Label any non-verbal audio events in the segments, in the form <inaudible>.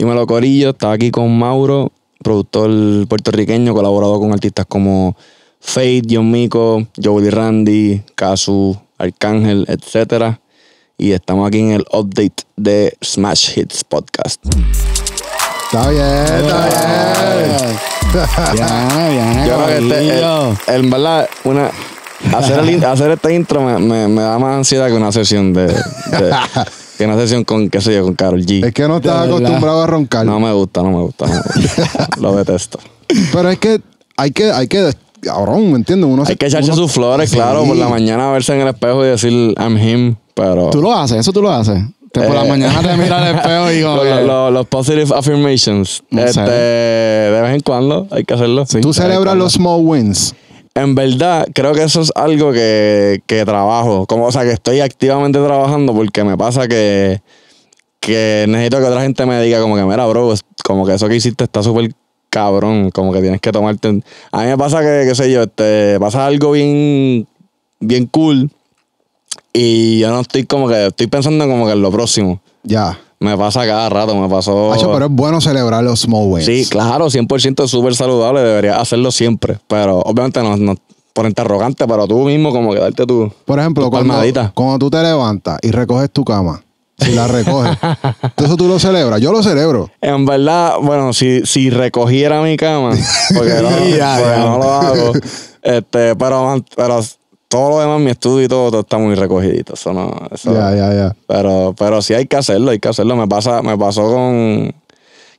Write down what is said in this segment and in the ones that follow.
Y Dímelo Corillo, estaba aquí con Mauro, productor puertorriqueño, colaborado con artistas como Fate, John Mico, Joey Randy, Casu, Arcángel, etc. Y estamos aquí en el update de Smash Hits Podcast. Está bien, está bien. Ya, <laughs> ya, este, eh, en verdad, una, hacer, este intro me, da más ansiedad que una sesión de- <laughs> una sesión con, qué sé yo, con Carol G. Es que no está acostumbrado a roncar. No me gusta, no me gusta. <laughs> Lo detesto. Pero es que hay que, hay que cabrón, ¿me entiendes? Uno Hay que echarse sus flores, claro, por la mañana verse en el espejo y decir, I'm him, pero... Tú lo haces, eso tú lo haces. por la eh. mañana te miras el espejo y digo... <laughs> Los, positive affirmations. Este, de vez en cuando hay que hacerlo. tú celebras los small wins en verdad, creo que eso es algo que, trabajo. Como, o sea, que estoy activamente trabajando porque me pasa que, necesito que otra gente me diga como que, mira, bro, como que eso que hiciste está súper cabrón, como que tienes que tomarte... A mí me pasa que, qué sé yo, este, pasa algo bien, bien cool y yo no estoy como que, estoy pensando como que en lo próximo. Ya. Me pasa cada rato, me pasó. pero es bueno celebrar los small wins. Sí, claro, 100% es súper saludable, debería hacerlo siempre. Pero obviamente no, no, por interrogante, pero tú mismo como que darte tu. Por ejemplo, cuando, cuando tú te levantas y recoges tu cama, si la recoges. Entonces <laughs> tú lo celebras. Yo lo celebro. En verdad, bueno, si, si recogiera mi cama, porque <laughs> no, lo hago. <laughs> Este, pero todo lo demás, mi estudio y todo, todo está muy recogido. Eso no. Eso, Pero, pero sí hay que hacerlo, hay que hacerlo. Me pasa, me pasó con.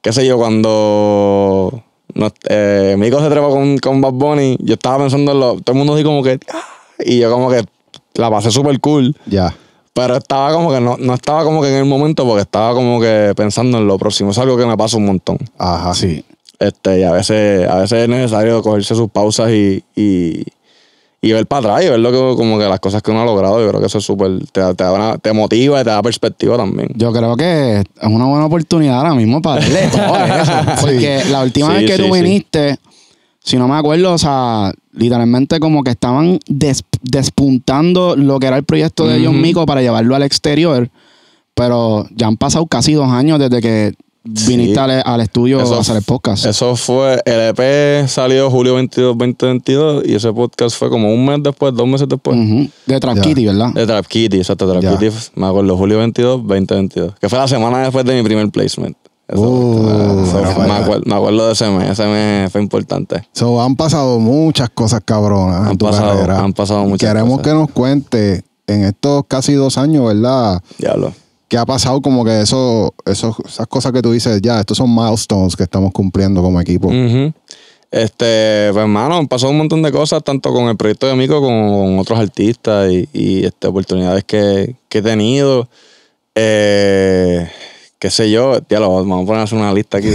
qué sé yo, cuando no, eh, se trepa con, con Bad Bunny, yo estaba pensando en lo. Todo el mundo así como que. Ah", y yo como que la pasé súper cool. Ya. Pero estaba como que no, no estaba como que en el momento porque estaba como que pensando en lo próximo. Es algo que me pasa un montón. Ajá. Sí. Este, y a veces, a veces es necesario cogerse sus pausas y y ver para atrás y ver lo como que las cosas que uno ha logrado. Yo creo que eso es súper, te, motiva y te da perspectiva también. Yo creo que es una buena oportunidad ahora mismo para darle <laughs> Porque la última vez que tú viniste, si no me acuerdo, o sea, literalmente como que estaban despuntando lo que era el proyecto de ellos John Mico para llevarlo al exterior. Pero ya han pasado casi dos años desde que viniste al, estudio a hacer el podcast. Eso fue, el EP salió julio 22, 2022 y ese podcast fue como un mes después, dos meses después. De Trap Kitty, ¿verdad? De Trap Kitty, exacto, Trap Kitty, me acuerdo, julio 22, 2022, que fue la semana después de mi primer placement. Uh, me, acuerdo, de ese mes, ese mes fue importante. han pasado muchas cosas cabronas. Han, pasado, han pasado muchas Queremos que nos cuente en estos casi dos años, ¿verdad? Diablo ¿Qué ha pasado como que eso, esas cosas que tú dices, ya, estos son milestones que estamos cumpliendo como equipo? Este, pues hermano, han pasado un montón de cosas, tanto con el proyecto de Mico como con otros artistas y, y este, oportunidades que, he tenido. Eh, qué sé yo, ya vamos a poner una lista aquí.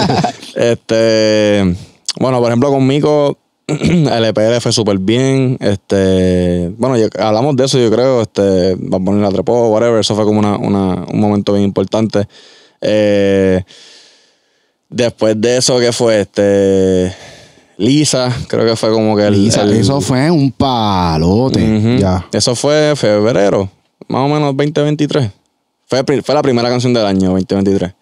<laughs> este, bueno, por ejemplo, con Mico <clears throat> El e fue súper bien. Este, bueno, hablamos de eso, yo creo. Este, vamos a poner la trepó, whatever. Eso fue como una, un momento bien importante. Eh, después de eso, ¿qué fue? Este. Lisa, creo que fue como que Lisa, eso fue un palote. ya. Eso fue febrero, más o menos 2023. Fue, la primera canción del año 2023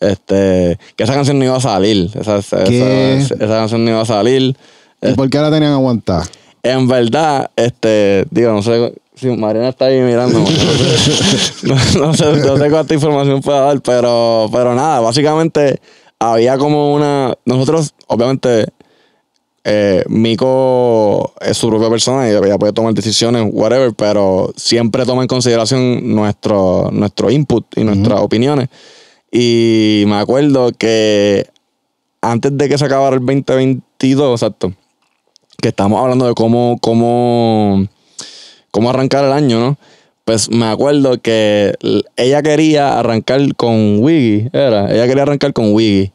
este que esa canción no iba a salir esa, esa, esa, canción no iba a salir ¿Y por qué la tenían aguantar? En verdad, este, digo, no sé si Mariana está ahí mirando. <laughs> no, sé, sé, cuánta información pueda dar, pero, pero nada, básicamente había como una. Nosotros, obviamente, eh, Mico es su propia persona y ella puede tomar decisiones, whatever, pero siempre toma en consideración nuestro, nuestro input y nuestras opiniones. Y me acuerdo que antes de que se acabara el 2022, exacto que estamos hablando de cómo, cómo, cómo arrancar el año, ¿no? Pues me acuerdo que ella quería arrancar con Wiggy, era, ella quería arrancar con Wiggy.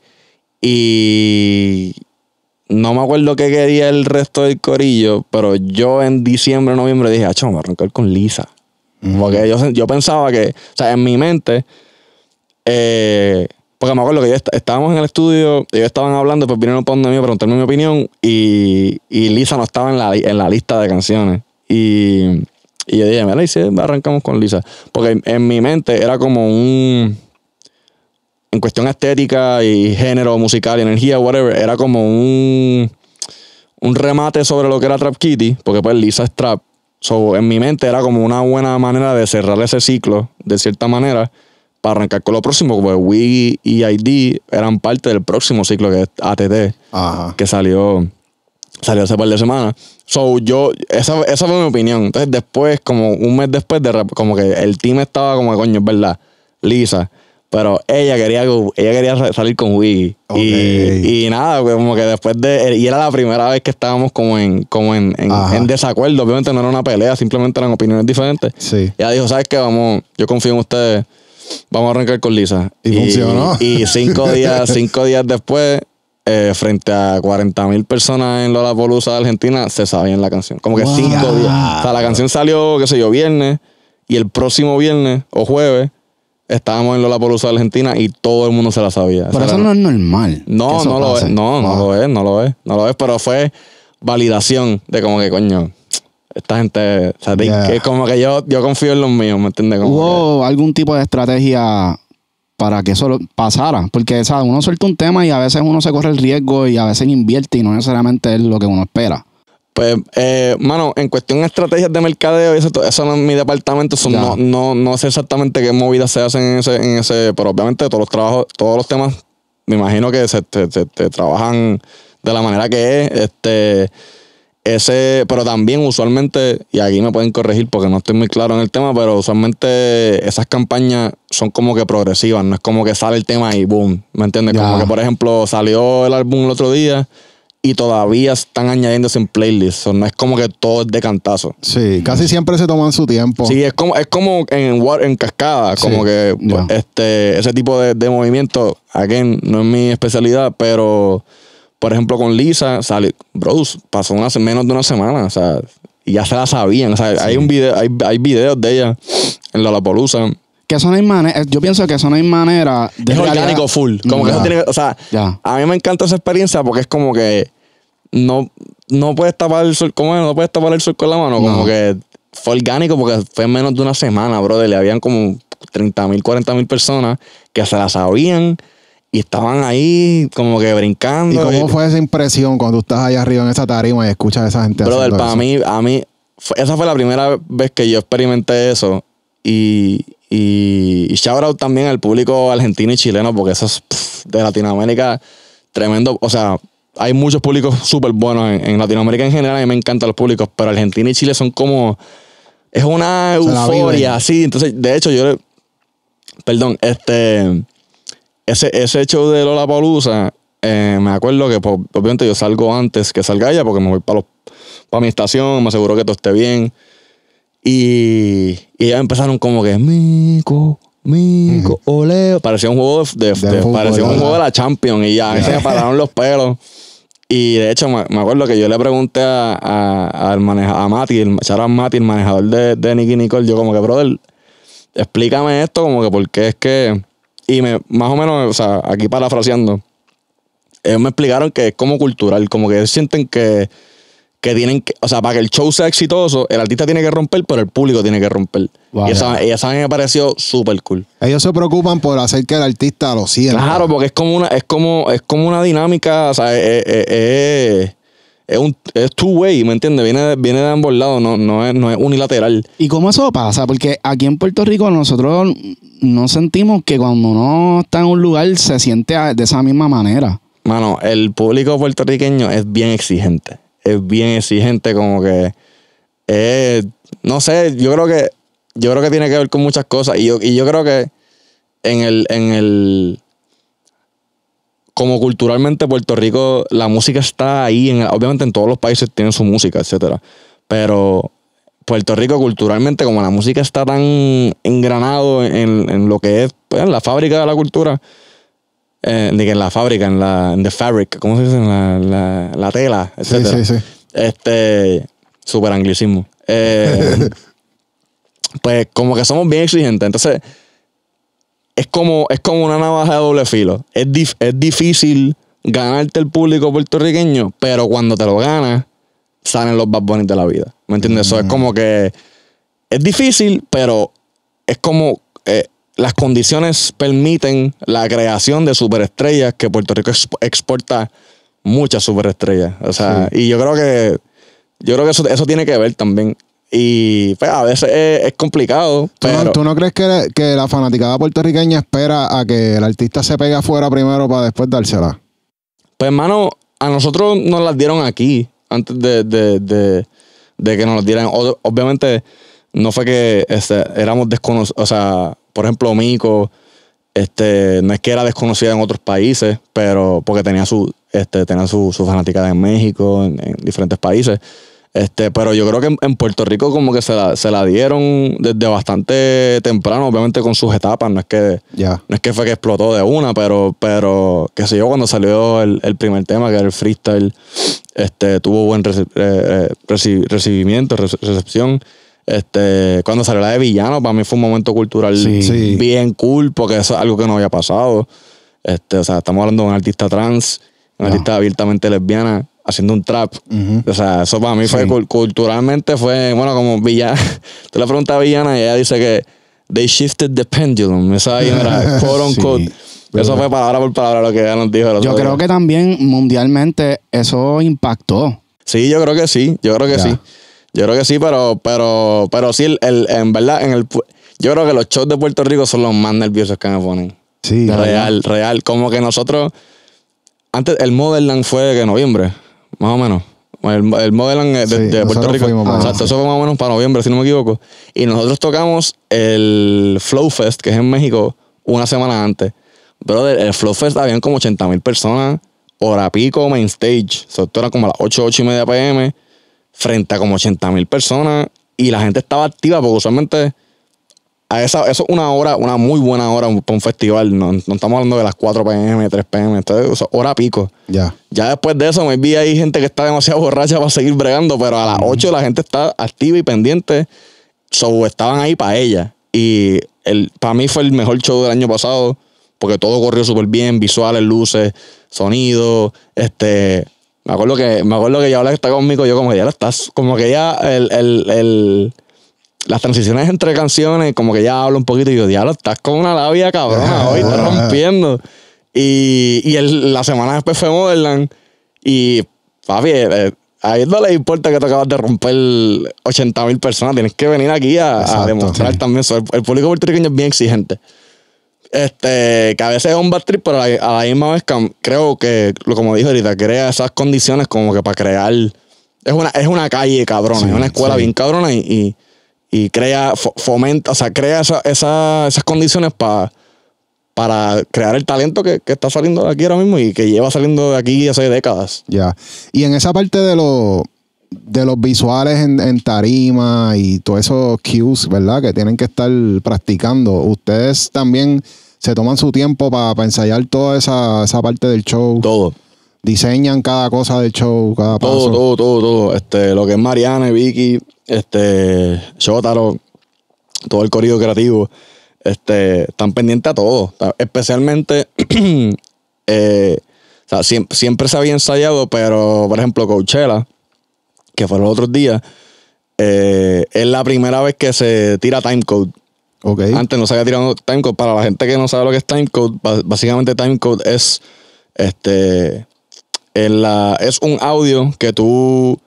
Y no me acuerdo qué quería el resto del corillo, pero yo en diciembre, noviembre dije, ah, me a arrancar con Lisa. Porque yo, yo pensaba que, o sea, en mi mente, eh, porque me acuerdo que estábamos en el estudio, ellos estaban hablando, pues vinieron para donde a preguntarme mi opinión y, Lisa no estaba en la, en la lista de canciones. Y, y yo dije, mira, y si arrancamos con Lisa. Porque en, mi mente era como un. En cuestión estética y género musical y energía, whatever, era como un. Un remate sobre lo que era Trap Kitty, porque pues Lisa es trap. en mi mente era como una buena manera de cerrar ese ciclo, de cierta manera para arrancar con lo próximo, pues Wiggy y ID eran parte del próximo ciclo que es ATT, que salió, salió hace par de semanas. So, yo, esa, esa fue mi opinión. Entonces, después, como un mes después, de, como que el team estaba como, coño, es verdad, Lisa. Pero ella quería, ella quería salir con Wiggy. Y, y, nada, pues, como que después de. Y era la primera vez que estábamos como en, como en, en, desacuerdo. Obviamente no era una pelea, simplemente eran opiniones diferentes. Sí. Y ella dijo, ¿sabes qué? Vamos, yo confío en ustedes vamos a arrancar con Lisa. Y, funcionó. Y cinco días, cinco días después, eh, frente a 40 mil personas en Lollapalooza de Argentina, se sabían la canción. Como que cinco días. O sea, la canción salió, qué sé yo, viernes. Y el próximo viernes o jueves estábamos en Lollapalooza de Argentina y todo el mundo se la sabía. Pero eso no es normal. No, no lo es. No, no lo es, no lo es. No lo es, pero fue validación de como que, coño, esta gente, o sea, como que yo, yo confío en los míos, ¿me entiendes? ¿Hubo algún tipo de estrategia para que eso pasara? Porque, Uno suelta un tema y a veces uno se corre el riesgo y a veces invierte y no necesariamente es lo que uno espera. Pues, eh, mano, en cuestión de estrategias de mercadeo, eso, no es mi departamento, no, no, sé exactamente qué movidas se hacen en ese, en ese, pero obviamente todos los trabajos, todos los temas, me imagino que se, trabajan de la manera que es, este ese, pero también usualmente, y aquí me pueden corregir porque no estoy muy claro en el tema, pero usualmente esas campañas son como que progresivas, no es como que sale el tema y boom, ¿me entiendes? Como que, por ejemplo, salió el álbum el otro día y todavía están añadiendo en playlist, no es como que todo es de cantazo. Sí, casi siempre se toman su tiempo. Sí, es como, es como en, en cascada, como que este, ese tipo de, de movimiento, again, no es mi especialidad, pero por ejemplo, con Lisa, sale, bros, pasó una, menos de una semana, o sea, y ya se la sabían. O sea, hay un video, hay, hay videos de ella en la Que son no eh, yo pienso que son no hay manera de. Es orgánico full. Como que O sea, a mí me encanta esa experiencia porque es como que no, no puedes tapar el sol, ¿cómo No tapar el sol con la mano. Como que fue orgánico porque fue menos de una semana, brother. Le habían como 30.000, mil, mil personas que se la sabían y estaban ahí como que brincando. ¿Y cómo fue esa impresión cuando tú estás ahí arriba en esa tarima y escuchas a esa gente Pero para mí, a mí, esa fue la primera vez que yo experimenté eso. Y, y, y shout out también al público argentino y chileno, porque eso es de Latinoamérica tremendo. O sea, hay muchos públicos súper buenos en, Latinoamérica en general. A me encantan los públicos, pero Argentina y Chile son como. Es una euforia, sí. Entonces, de hecho, yo. Perdón, este ese, ese show de Lola Palusa, eh, me acuerdo que pues, obviamente yo salgo antes que salga ella porque me voy para mi estación, me aseguro que todo esté bien. Y, y ya empezaron como que, Mico, Mico, oleo. Parecía un juego de, un juego de la Champions y ya, se me pararon los pelos. Y de hecho, me, acuerdo que yo le pregunté a, a, Mati, el, Charan Mati, el manejador de, de Nicky Nicole, yo como que, brother, explícame esto, como que porque es que y me, más o menos, o sea, aquí parafraseando, ellos me explicaron que es como cultural, como que ellos sienten que, que tienen que, o sea, para que el show sea exitoso, el artista tiene que romper, pero el público tiene que romper. y esa, vez me pareció súper cool. Ellos se preocupan por hacer que el artista lo sienta. Claro, porque es como una, es como, es como una dinámica, o sea, es eh, eh, eh, es un es two-way, ¿me entiendes? Viene, viene de ambos lados, no, no, es, no es unilateral. ¿Y cómo eso pasa? Porque aquí en Puerto Rico nosotros no sentimos que cuando uno está en un lugar se siente de esa misma manera. Mano, el público puertorriqueño es bien exigente. Es bien exigente, como que. Eh, no sé, yo creo que. Yo creo que tiene que ver con muchas cosas. Y yo, creo que el, en el como culturalmente Puerto Rico, la música está ahí, obviamente en todos los países tienen su música, etcétera, pero Puerto Rico culturalmente, como la música está tan engranado en, lo que es pues, la fábrica de la cultura, eh, en la fábrica, en la fabric, ¿cómo se dice? la, tela, etcétera. Sí, sí, sí. Este, super anglicismo. Eh, <laughs> pues como que somos bien exigentes, entonces es como, es como una navaja de doble filo. Es, es difícil ganarte el público puertorriqueño, pero cuando te lo ganas, salen los más bonitos de la vida. ¿Me entiendes? Eso es como que es difícil, pero es como eh, las condiciones permiten la creación de superestrellas que Puerto Rico exporta muchas superestrellas. O sea, y yo creo que yo creo que eso, eso tiene que ver también. Y pues a veces es, complicado. ¿Tú, pero... no, ¿Tú, no, crees que, la fanaticada puertorriqueña espera a que el artista se pegue afuera primero para después dársela? Pues hermano, a nosotros nos las dieron aquí, antes de, de, de, que nos las dieran. obviamente no fue que este, éramos desconocidos, o sea, por ejemplo, Mico, este, no es que era desconocida en otros países, pero porque tenía su, este, su, fanaticada en México, en diferentes países este, pero yo creo que en, Puerto Rico como que se la, dieron desde bastante temprano, obviamente con sus etapas, no es que, es que fue que explotó de una, pero, pero qué sé yo, cuando salió el, primer tema, que era el freestyle, este, tuvo buen eh, eh, recibimiento, recepción. Este, cuando salió la de Villano, para mí fue un momento cultural bien cool, porque es algo que no había pasado. Este, o sea, estamos hablando de un artista trans, una artista abiertamente lesbiana, haciendo un trap. O sea, eso para mí fue culturalmente fue, bueno, como Villana. <laughs> Tú le preguntas a Villana y ella dice que they shifted the pendulum. Esa ahí era <laughs> quote eso fue palabra por palabra lo que ella nos dijo. Yo creo que también mundialmente eso impactó. Sí, yo creo que sí. Yo creo que sí. Yo creo que sí, pero, pero, pero sí, en verdad, en el, yo creo que los shows de Puerto Rico son los más nerviosos que me ponen. Sí. Real, real. Como que nosotros, antes el Land fue de noviembre más o menos. El, el de, Puerto Rico. Exacto, eso fue más o menos para noviembre, si no me equivoco. Y nosotros tocamos el Flow Fest, que es en México, una semana antes. Pero el Flow Fest habían como 80.000 mil personas, hora pico, main stage. O era como a las 8, 8 y media pm, frente a como 80.000 mil personas. Y la gente estaba activa, porque usualmente eso es una hora, una muy buena hora para un festival. No, estamos hablando de las 4 pm, 3 pm, entonces, hora pico. Ya. Ya después de eso, me vi ahí gente que está demasiado <laughs> borracha para seguir bregando, pero a las 8 la gente está activa y pendiente. So, estaban ahí para ella. Y el, para mí fue el mejor show del año pasado, porque todo corrió súper bien, visuales, luces, sonido, este... Me acuerdo que, me acuerdo que ya habla que está conmigo, yo como que ya estás, como que ya el las transiciones entre canciones, como que ya hablo un poquito y yo, diablo, estás con una labia cabrona hoy, te rompiendo. Y, y la semana después fue Motherland y, papi, eh, eh, a él no le importa que te acabas de romper 80 mil personas, tienes que venir aquí a, demostrar también eso. El, público puertorriqueño es bien exigente. Este, que a veces es un bad trip, pero a la, misma vez creo que, como dijo ahorita, crea esas condiciones como que para crear. Es una, es una calle cabrona, es una escuela bien cabrona y, y y crea, fomenta, o sea, crea esa, esas condiciones para para crear el talento que, está saliendo de aquí ahora mismo y que lleva saliendo de aquí hace décadas. Ya. Y en esa parte de los de los visuales en, en tarima y todos esos cues, ¿verdad? Que tienen que estar practicando. Ustedes también se toman su tiempo para ensayar toda esa, esa parte del show. Todo diseñan cada cosa del show, cada paso. Todo, todo, todo, Este, lo que es Mariana y Vicky, este, Shotaro, todo el corrido creativo, este, están pendientes a todo. Especialmente, <clears throat> eh, o sea, siempre, se había ensayado, pero por ejemplo, Coachella, que fue los otros días, eh, es la primera vez que se tira timecode. Okay. Antes no se había tirado timecode. Para la gente que no sabe lo que es timecode, básicamente timecode es este es un audio que tú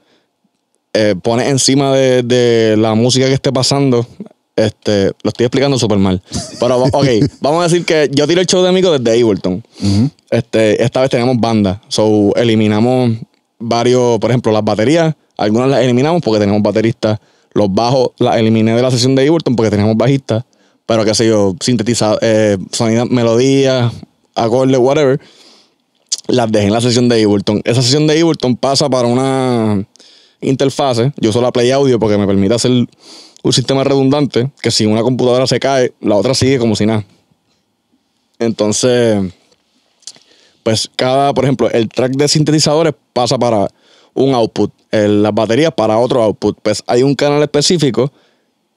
eh, pones encima de, la música que esté pasando. Este, lo estoy explicando súper mal. Pero, <laughs> ok, vamos a decir que yo tiro el show de Mico desde Ableton. este, esta vez tenemos banda. So, eliminamos varios, por ejemplo, las baterías. Algunas las eliminamos porque tenemos bateristas. Los bajos las eliminé de la sesión de Ableton porque teníamos bajistas. Pero qué sé yo, sintetizar, eh, sonidas, melodías, acordes, whatever las dejé en la sesión de Ableton. Esa sesión de Ableton pasa para una interfase. Yo solo la play audio porque me permite hacer un sistema redundante que si una computadora se cae, la otra sigue como si nada. Entonces, pues cada, por ejemplo, el track de sintetizadores pasa para un output, las baterías para otro output. Pues hay un canal específico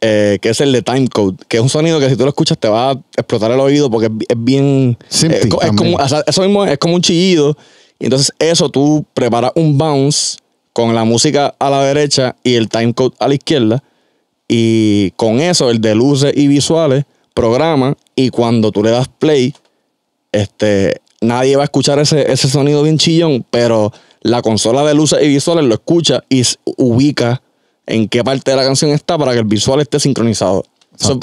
eh, que es el de timecode, que es un sonido que si tú lo escuchas te va a explotar el oído porque es, bien... es, como, un chillido. Y entonces eso tú preparas un bounce con la música a la derecha y el timecode a la izquierda. Y con eso, el de luces y visuales, programa. Y cuando tú le das play, este, nadie va a escuchar ese sonido bien chillón, pero la consola de luces y visuales lo escucha y ubica en qué parte de la canción está para que el visual esté sincronizado.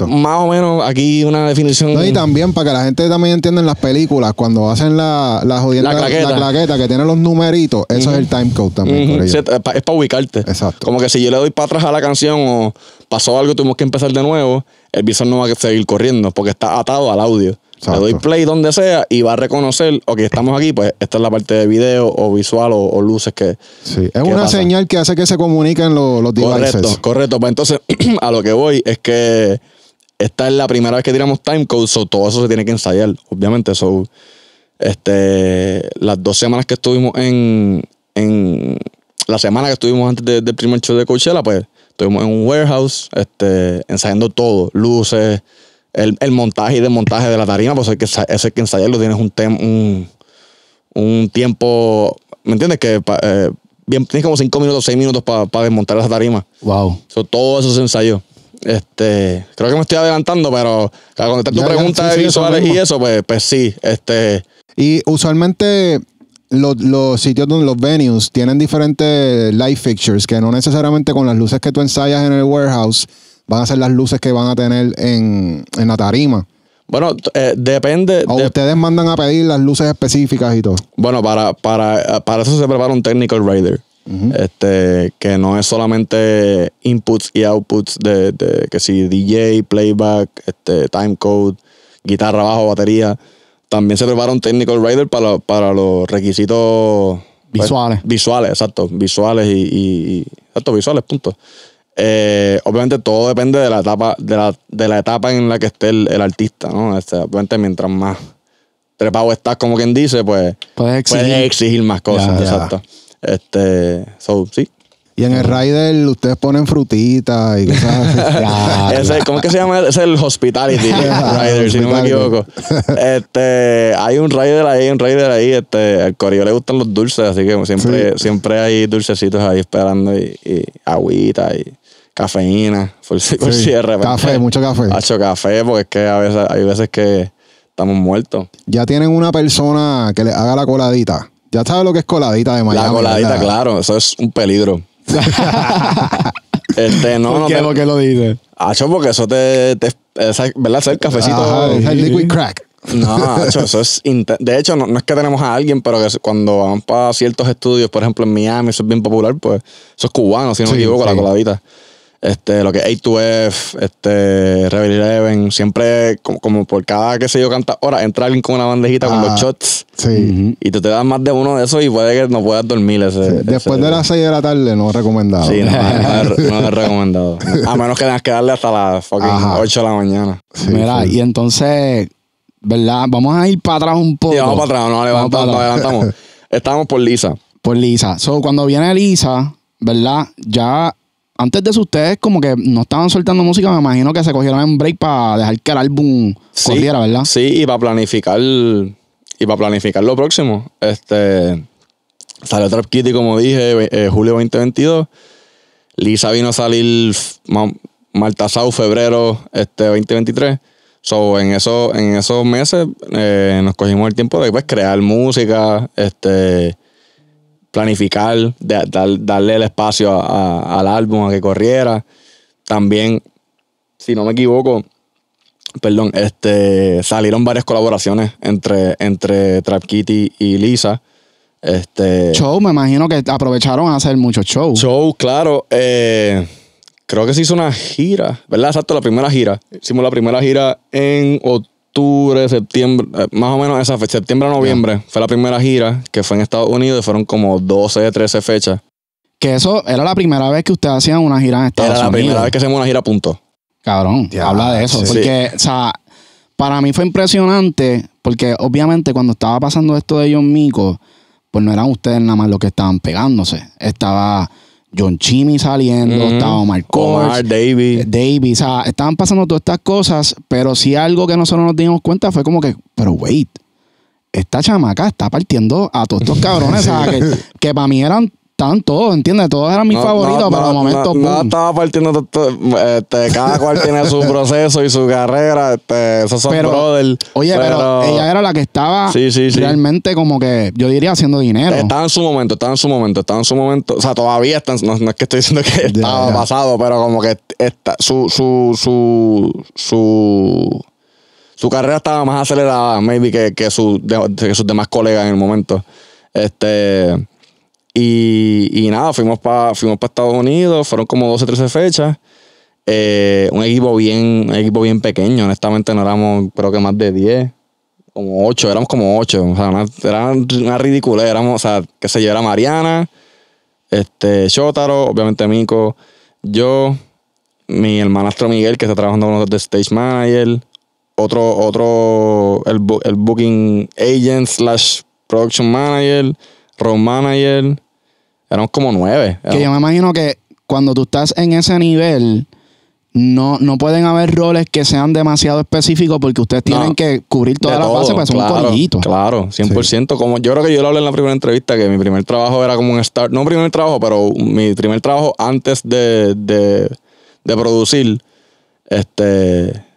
más o menos aquí una definición. No, y también para que la gente también entienda en las películas, cuando hacen la, la, la, claqueta. que tiene los numeritos, eso es el timecode también. es para ubicarte. Exacto. Como que si yo le doy para atrás a la canción o pasó algo, y tuvimos que empezar de nuevo, el visual no va a seguir corriendo porque está atado al audio. Le doy play donde sea y va a reconocer, ok, estamos aquí, pues esta es la parte de video o visual o, luces que. es una señal que hace que se comuniquen los, los Correcto, correcto. Pues entonces, <clears throat> a lo que voy es que esta es la primera vez que tiramos timecode, so todo eso se tiene que ensayar, obviamente. son este, las dos semanas que estuvimos en. en la semana que estuvimos antes del primer show de Coachella, pues estuvimos en un warehouse, este, ensayando todo, luces el, montaje y desmontaje de la tarima, pues que, ese hay que ensayarlo, tienes un, un, tiempo, ¿me entiendes? Que eh, tienes como cinco minutos, seis minutos para desmontar esa tarima. Wow. todo eso se ensayó. Este, creo que me estoy adelantando, pero para contestar tu pregunta de visuales y eso, pues, pues sí. Este. Y usualmente los, los, sitios donde los venues tienen diferentes light fixtures que no necesariamente con las luces que tú ensayas en el warehouse van a ser las luces que van a tener en, la tarima. Bueno, eh, depende. O ustedes mandan a pedir las luces específicas y todo. Bueno, para, para, para eso se prepara un Technical Rider. este, que no es solamente inputs y outputs de, que si DJ, playback, este, timecode, guitarra, bajo, batería. También se prepara un Technical Rider para, los requisitos pues, visuales. visuales, exacto. Visuales y, y, Exacto, visuales, punto. Eh, obviamente todo depende de la etapa, de la, etapa en la que esté el, artista, ¿no? obviamente mientras más trepado estás, como quien dice, pues puedes exigir, más cosas, exacto. Este, sí. Y en el rider ustedes ponen frutitas y cosas así. <laughs> ¿Cómo es que se llama? Es el hospitality <laughs> rider, si no me equivoco. Este, hay un rider ahí, un rider ahí. Este, al corio le gustan los dulces, así que siempre, siempre hay dulcecitos ahí esperando y, y agüita y Cafeína, por si, Café, mucho café. Hacho café, porque es que a veces, hay veces que estamos muertos. Ya tienen una persona que le haga la coladita. Ya sabes lo que es coladita de Miami. La coladita, claro, eso es un peligro. <laughs> este, no, no qué, lo dices? Hacho, porque eso te, ¿verdad? es el cafecito. el liquid crack. No, <laughs> eso es. De hecho, no, es que tenemos a alguien, pero que cuando vamos para ciertos estudios, por ejemplo en Miami, eso es bien popular, pues eso es cubano, si no me equivoco, la coladita este, lo que es A2F, este, Rebel Eleven, siempre como, por cada que se yo canta hora, entra alguien con una bandejita con los shots. Sí. Y tú te das más de uno de esos y puede que no puedas dormir ese. Después de las 6 de la tarde no es recomendado. Sí, no, no, es <laughs> recomendado. A menos que tengas que darle hasta las 8 de la mañana. Mira, y entonces, ¿verdad? Vamos a ir para atrás un poco. Sí, vamos para atrás, no levantamos, levantamos. <laughs> Estábamos por Lisa. Por Lisa. So, cuando viene Lisa, ¿verdad? Ya antes de eso ustedes como que no estaban soltando música, me imagino que se cogieron un break para dejar que el álbum saliera, ¿verdad? Sí, y para planificar y para planificar lo próximo. Este salió Trap Kitty como dije, eh, julio 2022. Lisa vino a salir Martasau febrero este 2023. So, en, eso, en esos meses eh, nos cogimos el tiempo de pues, crear música, este, planificar, darle el espacio al álbum, a que corriera. También, si no me equivoco, perdón, este, salieron varias colaboraciones entre, entre Trap Kitty y Lisa. Este, show, me imagino que aprovecharon a hacer muchos shows. Show, claro. Eh, creo que se hizo una gira, ¿verdad? Exacto, la primera gira. Hicimos la primera gira en, octubre octubre, septiembre, eh, más o menos esa fecha, septiembre, noviembre, fue la primera gira que fue en Estados Unidos y fueron como 12, 13 fechas. Que eso era la primera vez que ustedes hacían una gira en Estados Unidos. Era la primera vez que hacemos una gira, punto. Cabrón, habla de eso. Porque, o sea, para mí fue impresionante porque obviamente cuando estaba pasando esto de ellos Mico, pues no eran ustedes nada más los que estaban pegándose. Estaba John Chimmy saliendo, estaba Omar David. Eh, Davis. O sea, estaban pasando todas estas cosas, pero si algo que nosotros nos dimos cuenta fue como que, pero wait, esta chamaca está partiendo a todos estos cabrones, o sea, <laughs> que, que para mí eran estaban todos, ¿entiendes? Todos eran mis favoritos, no, pero momento. No, estaba partiendo. Este, cada cual tiene su <laughs> proceso y su carrera. Este, esos son pero, Oye, pero, ella era la que estaba realmente como que, yo diría, haciendo dinero. Estaba en su momento, estaba en su momento, estaba en su momento. O sea, todavía están, No, es que estoy diciendo que estaba pasado, pero como que su, su, su, su su carrera estaba más acelerada, maybe, que, que, sus demás colegas en el momento. Este, y, nada, fuimos para fuimos Estados Unidos, fueron como 12, 13 fechas. Eh, un equipo bien equipo bien pequeño, honestamente no éramos creo que más de 10, como 8, éramos como 8, o sea, era una ridiculez, éramos, o sea, qué sé yo, era Mariana, este, Shotaro, obviamente Mico, yo, mi hermanastro Miguel que está trabajando con nosotros de Stage Manager, otro, otro, el, el Booking Agent slash Production Manager, y manager, eran como nueve. Que yo me imagino que cuando tú estás en ese nivel, no, no pueden haber roles que sean demasiado específicos porque ustedes tienen que cubrir todas las bases pues, para ser un corillito. Claro, 100%. Como yo creo que yo lo hablé en la primera entrevista, que mi primer trabajo era como un start, no primer trabajo, pero mi primer trabajo antes de, de producir, este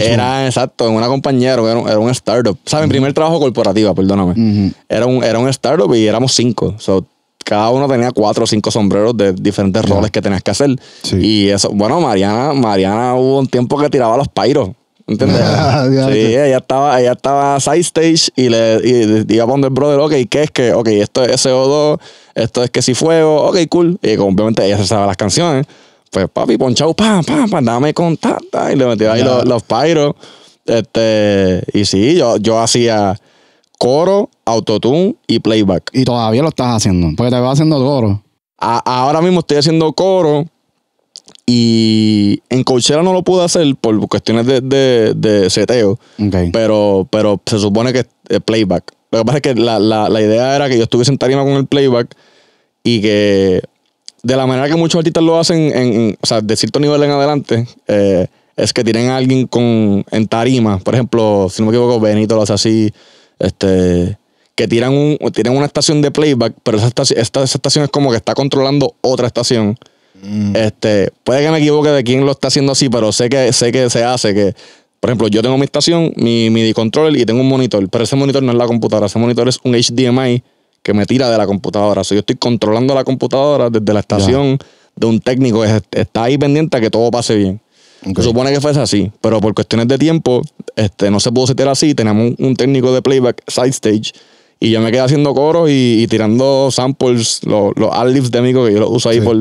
era, exacto, en una compañera, era un, startup. sabes mi primer trabajo corporativa, perdóname. era, un, era un startup y éramos cinco. cada uno tenía cuatro o cinco sombreros de diferentes roles que tenías que hacer. Y eso, bueno, Mariana, Mariana hubo un tiempo que tiraba los pairo ¿Entiendes? <laughs> sí, ella estaba, ella estaba side stage y le y, iba a poner brother, ok, ¿qué es que? Ok, esto es CO2, esto es que si fuego, ok, cool. Y obviamente ella se sabe las canciones pues papi, ponchado, pam, pam, pam, dame contacta. Y le metí ahí los, los Este, y sí, yo, yo hacía coro, autotune y playback. Y todavía lo estás haciendo, porque te vas haciendo coro. ahora mismo estoy haciendo coro y en Coachella no lo pude hacer por cuestiones de, de, seteo, pero, pero se supone que es playback. Lo que pasa es que la, la idea era que yo estuviese en tarima con el playback y que de la manera que muchos artistas lo hacen, en, o sea, de cierto nivel en adelante, eh, es que tienen a alguien con, en tarima. Por ejemplo, si no me equivoco, Benito lo hace así. Este, que tiran, un, tienen una estación de playback, pero esa estación, esta, estación es como que está controlando otra estación. Mm. Este, puede que me equivoque de quién lo está haciendo así, pero sé que, sé que se hace que. Por ejemplo, yo tengo mi estación, mi MIDI controller y tengo un monitor, pero ese monitor no es la computadora, ese monitor es un HDMI que me tira de la computadora. Si yo estoy controlando la computadora desde la estación de un técnico que está ahí pendiente a que todo pase bien. Se supone que fuese así, pero por cuestiones de tiempo este, no se pudo setear así. Tenemos un, técnico de playback side stage y yo me quedé haciendo coros y, tirando samples, los, los ad de amigos que yo los uso ahí por,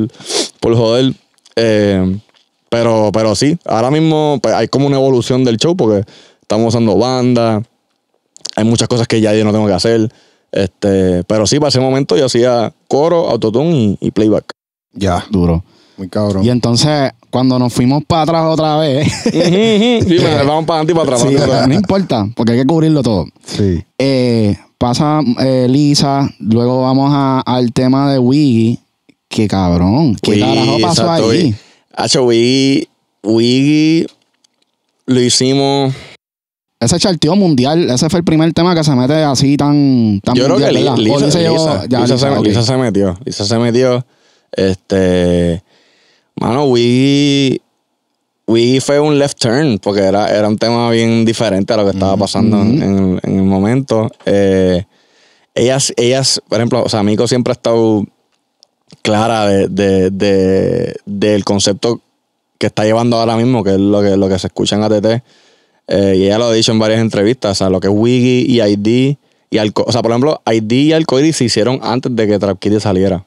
por joder. Eh, pero, pero sí, ahora mismo pues, hay como una evolución del show porque estamos usando bandas, hay muchas cosas que ya yo no tengo que hacer. Este, pero sí, para ese momento yo hacía coro, autotune y, playback. Ya. Duro. Muy cabrón. Y entonces, cuando nos fuimos para atrás otra vez. sí, <laughs> vamos para adelante y para atrás. no importa, porque hay que cubrirlo todo. Sí. Eh, pasa eh, Lisa, luego vamos al tema de Wiggy. Qué cabrón. ¿Qué carajo pasó ahí? Hacho, Wiggy, Wiggy lo hicimos ese charteo mundial, ese fue el primer tema que se mete así tan, tan yo creo que Lisa, se, metió. Lisa se metió. Este. Mano, Wiggy. Wiggy fue un left turn, porque era, era un tema bien diferente a lo que estaba pasando en, el momento. Eh, ellas, ellas, por ejemplo, o sea, Miko siempre ha estado clara del concepto que está llevando ahora mismo, que es lo que, lo que se escucha en ATT eh, y ella lo ha dicho en varias entrevistas, o sea, lo que es Wiggy y ID. Y o sea, por ejemplo, ID y Alcoiris se hicieron antes de que Trap saliera.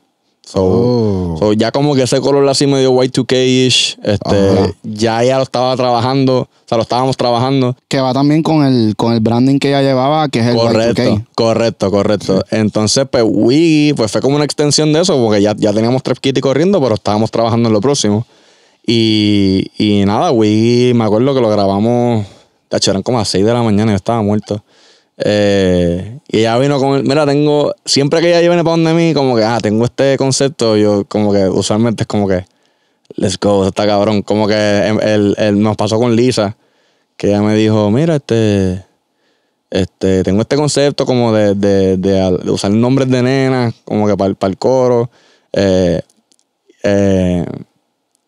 Oh. So, ya como que ese color así medio y 2 k este, ya ella lo estaba trabajando, o sea, lo estábamos trabajando. Que va también con el, con el branding que ella llevaba, que es el correcto, Correcto, correcto. Entonces, pues Wiggy, pues fue como una extensión de eso, porque ya, ya teníamos Trapkitty corriendo, pero estábamos trabajando en lo próximo. Y, y nada, Wiggy, me acuerdo que lo grabamos Tacho, eran como a las 6 de la mañana, y yo estaba muerto. Eh, y ella vino con, él, mira, tengo, siempre que ella viene para donde mí, como que, ah, tengo este concepto, yo como que usualmente es como que, let's go, está cabrón. Como que el, nos pasó con Lisa, que ella me dijo, mira, este, este tengo este concepto como de, de, de, usar nombres de nenas, como que para, para el coro. Eh, eh,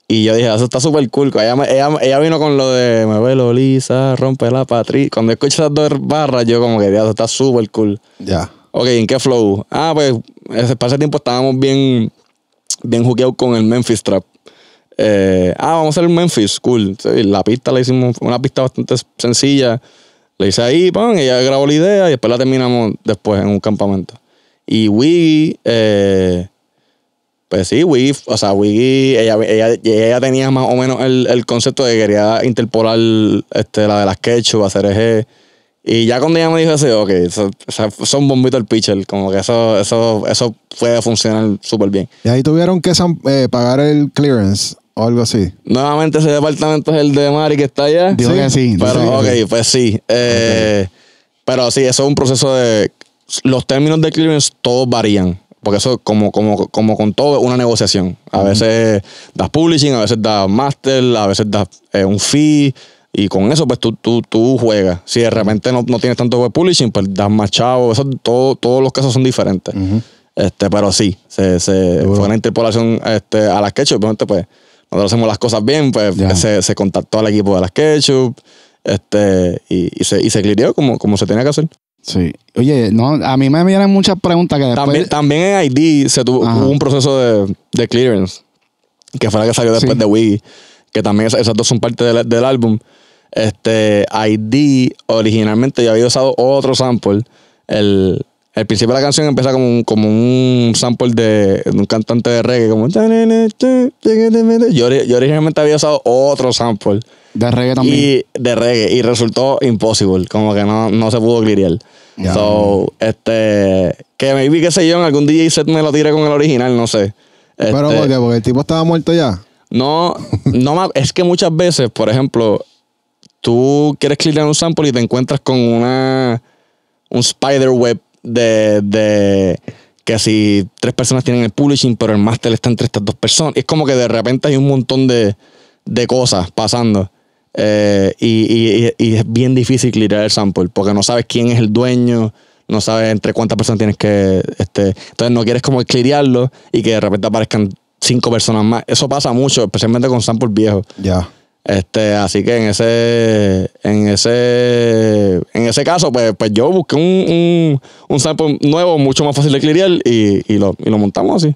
y yo dije, eso está súper cool. Ella, ella, ella, vino con lo de me velo lisa, rompe la patria. Cuando escucho esas dos barras, yo como que, eso está súper cool. Ya. Ok, ¿en qué flow? Ah, pues, ese pase tiempo estábamos bien, bien jugueados con el Memphis Trap. Eh, ah, vamos a hacer Memphis, cool. la pista la hicimos, una pista bastante sencilla. Le hice ahí, pan, ella grabó la idea y después la terminamos después en un campamento. Y Wiggy, eh, pues sí, Wiggy, o sea, Wiggy, ella, tenía más o menos el, concepto de que quería interpolar este, la de las ketchup, hacer eje. Y ya cuando ella me dijo así, ok, son bombitos bombito el pitcher, como que eso, eso, eso puede funcionar súper bien. Y ahí tuvieron que eh, pagar el clearance o algo así. Nuevamente ese departamento es el de Mari que está allá. Digo que sí. Pero ok, pues sí. Eh, pero sí, eso es un proceso de... Los términos de clearance todos varían porque eso, como, como, como con todo, es una negociación. A veces das publishing, a veces das master, a veces das eh, un fee. Y con eso, pues tú, tú, tú juegas. Si de repente no, no tienes tanto publishing, pues das más chavo. Eso, todo, todos los casos son diferentes. este Pero sí, se, se fue una interpolación este, a las Ketchup. Obviamente, pues nosotros hacemos las cosas bien, pues se, se contactó al equipo de las Ketchup este, y, se, y se como, como se tenía que hacer. Sí. Oye, no, a mí me vienen muchas preguntas que después... También, también en ID se tuvo un proceso de, clearance, que fue la que salió después de wii que también esas dos son parte del, álbum. Este, ID originalmente yo había usado otro sample. El, principio de la canción empieza como un, como un sample de, un cantante de reggae, como. Yo, originalmente había usado otro sample. De reggae también. Y de reggae. Y resultó imposible. Como que no, se pudo clearir So, este, que maybe, qué sé yo, en algún DJ set me lo tire con el original, no sé. Pero este, ¿por Porque el tipo estaba muerto ya. No, no es que muchas veces, por ejemplo, tú quieres clicar un sample y te encuentras con una un spider web de, de que si tres personas tienen el publishing, pero el máster está entre estas dos personas. Es como que de repente hay un montón de cosas pasando. Eh, y, y, y, es bien difícil clearar el sample porque no sabes quién es el dueño, no sabes entre cuántas personas tienes que. Este, entonces no quieres como cleararlo y que de repente aparezcan cinco personas más. Eso pasa mucho, especialmente con samples viejos. Ya. Este, así que en ese, en ese, en ese caso, pues, pues yo busqué un, un, sample nuevo, mucho más fácil de clear y, y, lo, montamos así.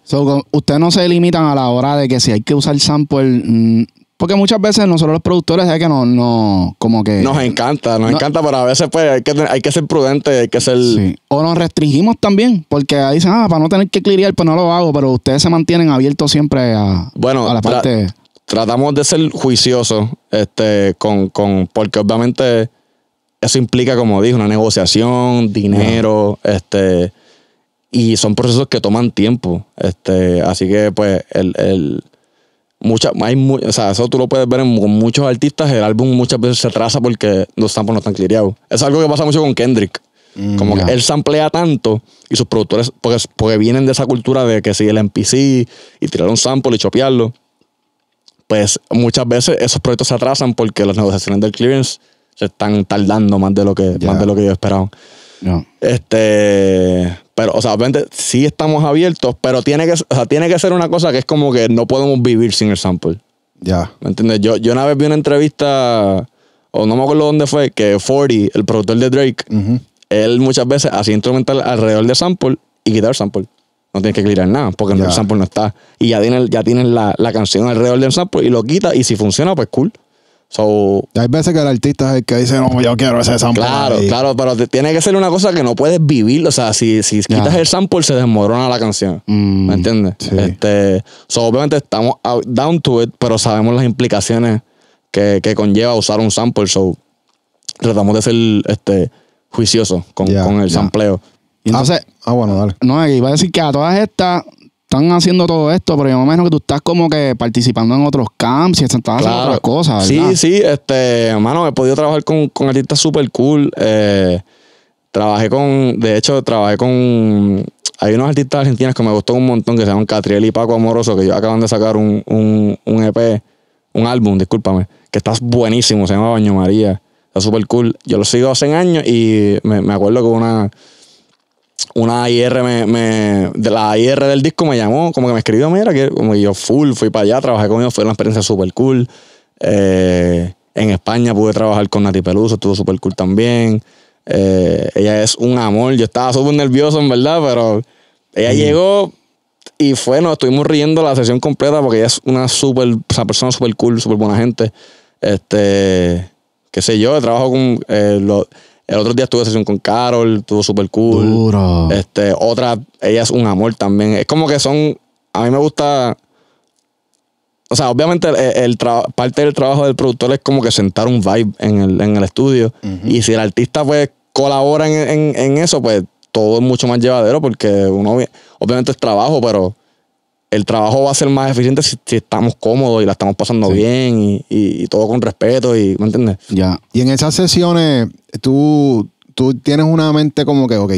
Ustedes no se limitan a la hora de que si hay que usar sample, mm, porque muchas veces nosotros los productores es que no, como que... Nos encanta, nos encanta, pero a veces pues hay que, ser prudente, hay que ser... Sí. O nos restringimos también, porque ahí dicen, ah, para no tener que clirear, pues no lo hago, pero ustedes se mantienen abiertos siempre a, bueno, a la parte... tratamos de ser juiciosos, este, con, porque obviamente eso implica, como dije, una negociación, dinero, este, y son procesos que toman tiempo, este, así que pues el, el Mucha, eso tú lo puedes ver en, con muchos artistas. El álbum muchas veces se atrasa porque los samples no están cleareados. Es algo que pasa mucho con Kendrick. Mm, Como que él samplea tanto y sus productores, porque, porque, vienen de esa cultura de que si el MPC y tirar un sample y chopearlo, pues muchas veces esos proyectos se atrasan porque las negociaciones del clearance se están tardando más de lo que, más de lo que yo esperaba. Este, pero, o sea, obviamente sí estamos abiertos, pero tiene que, o sea, tiene que ser una cosa que es como que no podemos vivir sin el sample. Ya. ¿Me entiendes? Yo, yo una vez vi una entrevista, o no me acuerdo dónde fue, que 40, el productor de Drake, él muchas veces hacía instrumental alrededor de sample y quitaba el sample. No tienes que quitar nada, porque el sample no está. Y ya tienen ya tienen la, la, canción alrededor del sample y lo quita, y si funciona, pues cool. So, Hay veces que el artista es el que dice, no, yo quiero ese sample. Claro, claro, pero tiene que ser una cosa que no puedes vivir. O sea, si, si quitas el sample, se desmorona la canción. ¿Me mm, entiendes? Este, so, obviamente estamos down to it, pero sabemos las implicaciones que, que conlleva usar un sample. So, tratamos de ser este, juiciosos con, el sampleo. Entonces, ah, ah, bueno, dale. No, iba a decir que a todas estas, están haciendo todo esto, pero yo me imagino que tú estás como que participando en otros camps y estás haciendo otras cosas, ¿verdad? Sí, sí, este, hermano, he podido trabajar con, artistas súper cool. Eh, trabajé con, de hecho, trabajé con, hay unos artistas argentinos que me gustó un montón, que se llaman Catriel y Paco Amoroso, que ellos acaban de sacar un, un, un EP, un álbum, discúlpame, que está buenísimo, se llama Baño María, está súper cool. Yo lo sigo hace años y me, me acuerdo que una una IR me, de la IR del disco me llamó, como que me escribió, mira, que como yo full, fui para allá, trabajé con ellos, fue una experiencia súper cool. Eh, en España pude trabajar con Nati Peluso, estuvo súper cool también. Eh, ella es un amor, yo estaba súper nervioso en verdad, pero ella llegó y fue, nos estuvimos riendo la sesión completa porque ella es una super una persona súper cool, súper buena gente. Este, qué sé yo, trabajo con eh, los el otro día tuve sesión con Carol, estuvo súper cool. Este, otra, ella es un amor también. Es como que son. A mí me gusta. O sea, obviamente el, parte del trabajo del productor es como que sentar un vibe en el, estudio. Y si el artista pues colabora en, en, eso, pues todo es mucho más llevadero porque uno obviamente es trabajo, pero el trabajo va a ser más eficiente si, estamos cómodos y la estamos pasando bien y, todo con respeto y, ¿me entiendes? Ya. Y en esas sesiones, tú, tú tienes una mente como que, ok,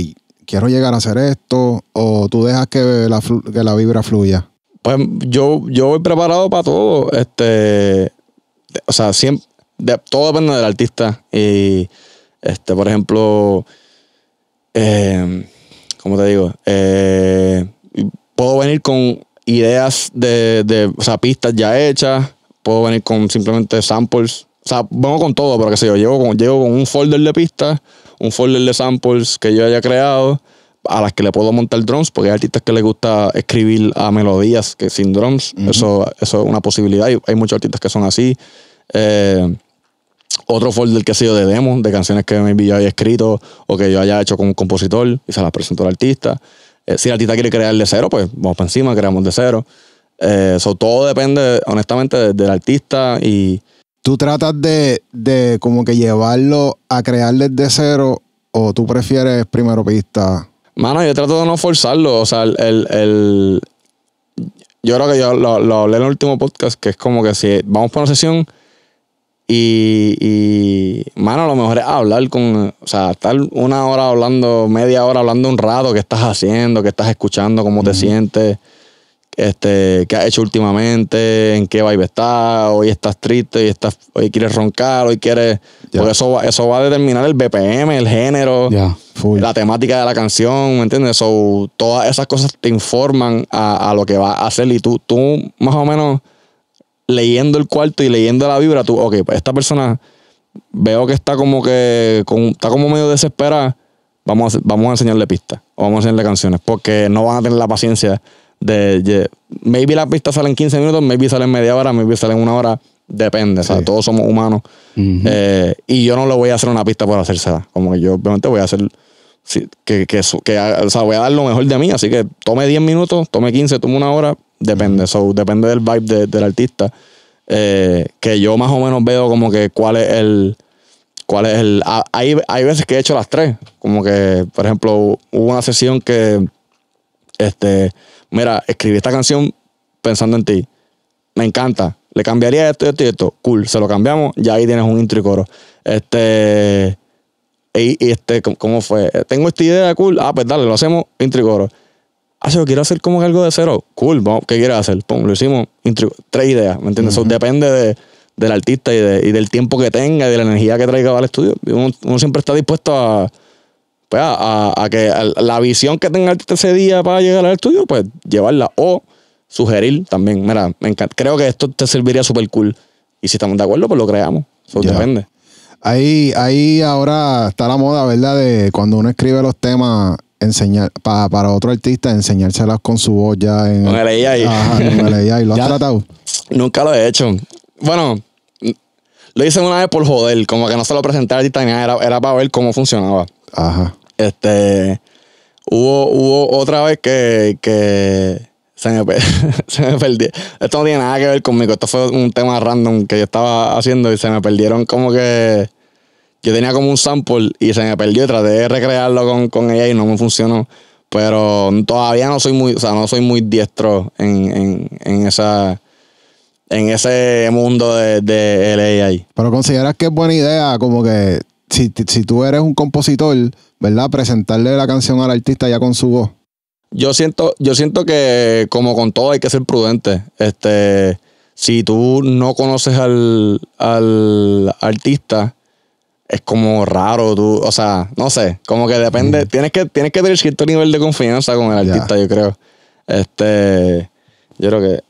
quiero llegar a hacer esto o tú dejas que la, que la vibra fluya. Pues yo, yo voy preparado para todo. Este, o sea, siempre, todo depende del artista. Y, este, por ejemplo, eh, ¿cómo te digo? Eh, puedo venir con ideas de, de pistas ya hechas. Puedo venir con simplemente samples. O sea, vengo con todo, pero que sé yo, llego con, con un folder de pistas, un folder de samples que yo haya creado, a las que le puedo montar drums, porque hay artistas que les gusta escribir a melodías que sin drums. eso, eso es una posibilidad. Hay, hay muchos artistas que son así. Eh, otro folder que ha sido de demos, de canciones que yo haya escrito o que yo haya hecho con un compositor y se las presento al artista. Eh, si el artista quiere crear de cero, pues vamos para encima, creamos de cero. Eso eh, todo depende, honestamente, del, artista y... ¿Tú tratas de, como que llevarlo a crear desde cero o tú prefieres primero pista? Mano, yo trato de no forzarlo. O sea, yo creo que yo lo, lo, hablé en el último podcast, que es como que si vamos para una sesión, y, y, mano, lo mejor es hablar con, o sea, estar una hora hablando, media hora hablando un rato, qué estás haciendo, qué estás escuchando, cómo te sientes, este, qué has hecho últimamente, en qué vibe estás, hoy estás triste, hoy, estás, hoy quieres roncar, hoy quieres... Porque eso va, eso va a determinar el BPM, el género, la temática de la canción, ¿me entiendes? So, todas esas cosas te informan a, a, lo que vas a hacer y tú, tú más o menos leyendo el cuarto y leyendo la vibra, tú, ok, pues esta persona veo que está como que con, está como medio desesperada, vamos a, vamos a enseñarle pistas o vamos a enseñarle canciones, porque no van a tener la paciencia de, maybe la pista sale en 15 minutos, maybe sale en media hora, maybe sale en una hora, depende, o sea, todos somos humanos. Eh, y yo no le voy a hacer una pista por hacerse como yo obviamente voy a hacer que, que, que ah, o sea, voy a dar lo mejor de mí, así que tome 10 minutos, tome 15, tome una hora, depende, so, depende del vibe del artista. Eh, que yo más o menos veo como que cuál es el. Cuál es el. Ah, hay, hay veces que he hecho las tres. Como que, por ejemplo, hubo una sesión que. Este. Mira, escribí esta canción pensando en ti. Me encanta. Le cambiaría esto, esto y esto. Cool. Se lo cambiamos. Ya ahí tienes un intro y coro. Este y, este, ¿cómo fue? Eh, tengo esta idea cool. Ah, pues dale, lo hacemos intrigoro. Ah, lo quiero hacer como algo de cero. Cool, ¿qué quieres hacer? lo hicimos. Tres ideas, ¿me entiendes? Eso depende de, del artista y, del tiempo que tenga y de la energía que traiga al estudio. Uno, siempre está dispuesto a, pues, a, que la visión que tenga el artista ese día para llegar al estudio, pues llevarla. O sugerir también, mira, me creo que esto te serviría súper cool. Y si estamos de acuerdo, pues lo creamos. Eso depende. Ahí, ahí ahora está la moda, ¿verdad? De cuando uno escribe los temas, enseñar para otro artista, enseñárselas con su voz ya en con el AI. Ajá, con el AI. ¿Lo <laughs> has tratado? Nunca lo he hecho. Bueno, lo hice una vez por joder, como que no se lo presenté al artista era, para ver cómo funcionaba. Ajá. Este, hubo, hubo otra vez que se me, <laughs> perdió. Esto no tiene nada que ver conmigo. Esto fue un tema random que yo estaba haciendo y se me perdieron como que. Yo tenía como un sample y se me perdió. traté de recrearlo con, con ella y no me funcionó. Pero todavía no soy muy, o sea, no soy muy diestro en, en, esa en ese mundo de, de LAI. Pero consideras que es buena idea, como que si, si tú eres un compositor, ¿verdad? Presentarle la canción al artista ya con su voz. Yo siento, yo siento que como con todo hay que ser prudente. Este, si tú no conoces al, artista, es como raro, tú, o sea, no sé, como que depende, tienes, que, tienes que tener cierto nivel de confianza con el artista, yo creo. Este, yo creo que,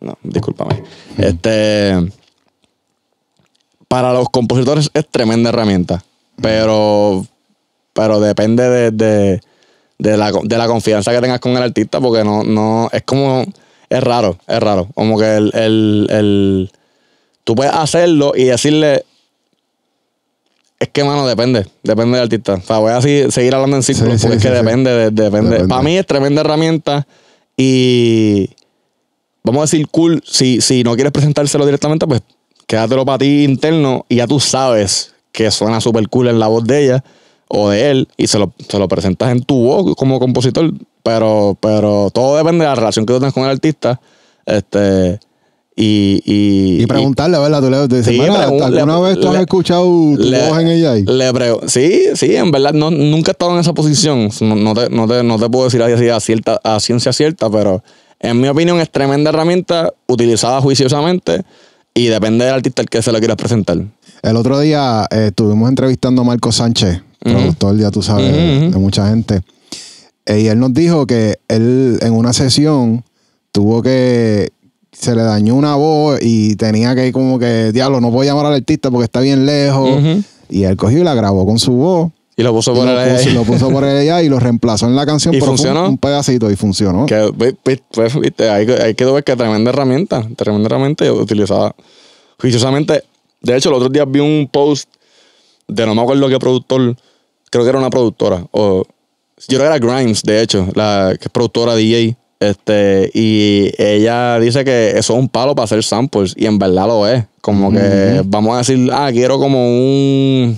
no, discúlpame. Este, para los compositores es tremenda herramienta, pero, pero depende de de la, de la confianza que tengas con el artista, porque no, no, es como, es raro, es raro. Como que el, el, el tú puedes hacerlo y decirle, es que, mano, depende. Depende del artista. O sea, voy a seguir hablando en círculos es que depende, depende, Para mí es tremenda herramienta y vamos a decir cool. Si, si no quieres presentárselo directamente, pues quédatelo para ti interno y ya tú sabes que suena súper cool en la voz de ella o de él y se lo, presentas en tu voz como compositor, pero, pero todo depende de la relación que tú tengas con el artista. Este, y, y, y preguntarle, ¿verdad? Tú le, ¿alguna vez tú has escuchado tu voz en ella ahí? sí, sí, en verdad, no, nunca he estado en esa posición. No, te, puedo decir así a, cierta, a ciencia cierta, pero en mi opinión es tremenda herramienta utilizada juiciosamente y depende del artista al que se lo quieras presentar. El otro día eh, estuvimos entrevistando a Marco Sánchez, todo el productor, ya tú sabes, de mucha gente. Eh, y él nos dijo que él en una sesión tuvo que. Se le dañó una voz y tenía que, ir como que, diablo, no puedo llamar al artista porque está bien lejos. Y él cogió y la grabó con su voz. Y lo puso por ella. Y lo puso por ella y lo reemplazó en la canción. ¿Y un, pedacito y funcionó. Que, pues, ahí, que tremenda herramienta, tremenda herramienta utilizada. Juiciosamente de hecho, el otro día vi un post de no me acuerdo qué productor, creo que era una productora, o yo creo que era Grimes, de hecho, la que es productora DJ. Este, y ella dice que eso es un palo para hacer samples, y en verdad lo es. Como que vamos a decir, ah, quiero como un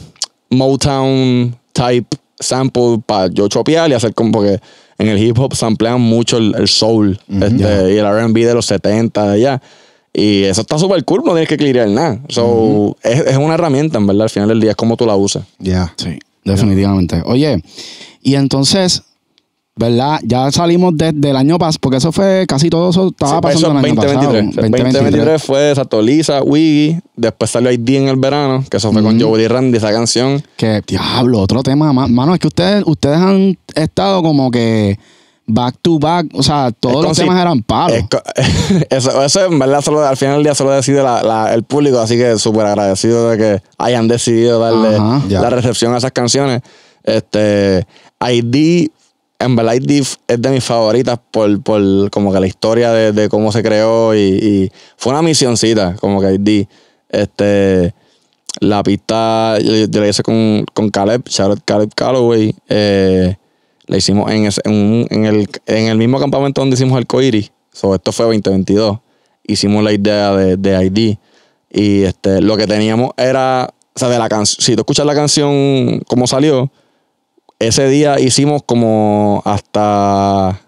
Motown type sample para yo chopear y hacer como que en el hip hop se samplean mucho el, soul este, y el RB de los 70 allá. Y eso está súper cool, no tienes que clearear nada. So, es, es, una herramienta, en verdad, al final del día es como tú la usas. Ya. Yeah. Sí, definitivamente. Oye, y entonces, ¿verdad? Ya salimos desde del año pasado, porque eso fue casi todo eso estaba pasando en el año 2023. pasado. 2023 fue Satoliza, Wiggy, después salió ID en el verano, que eso fue con Joe Randy, esa canción. Que diablo, otro tema Mano, es que ustedes, ustedes han estado como que back to back, o sea, todos los temas eran palos. <laughs> eso, en verdad al final del día solo decide el público, así que súper agradecido de que hayan decidido darle la recepción a esas canciones. Este, ID, en verdad ID es de mis favoritas por, como que la historia de, cómo se creó y, fue una misioncita, como que ID. Este, la pista, yo, la hice con, con Caleb, Charlotte Caleb Calloway. Eh, la hicimos en, en, el, en el mismo campamento donde hicimos el Coiri. So, esto fue 2022. Hicimos la idea de, ID. Y este, lo que teníamos era. O sea, la canción. Si tú escuchas la canción como salió, ese día hicimos como hasta.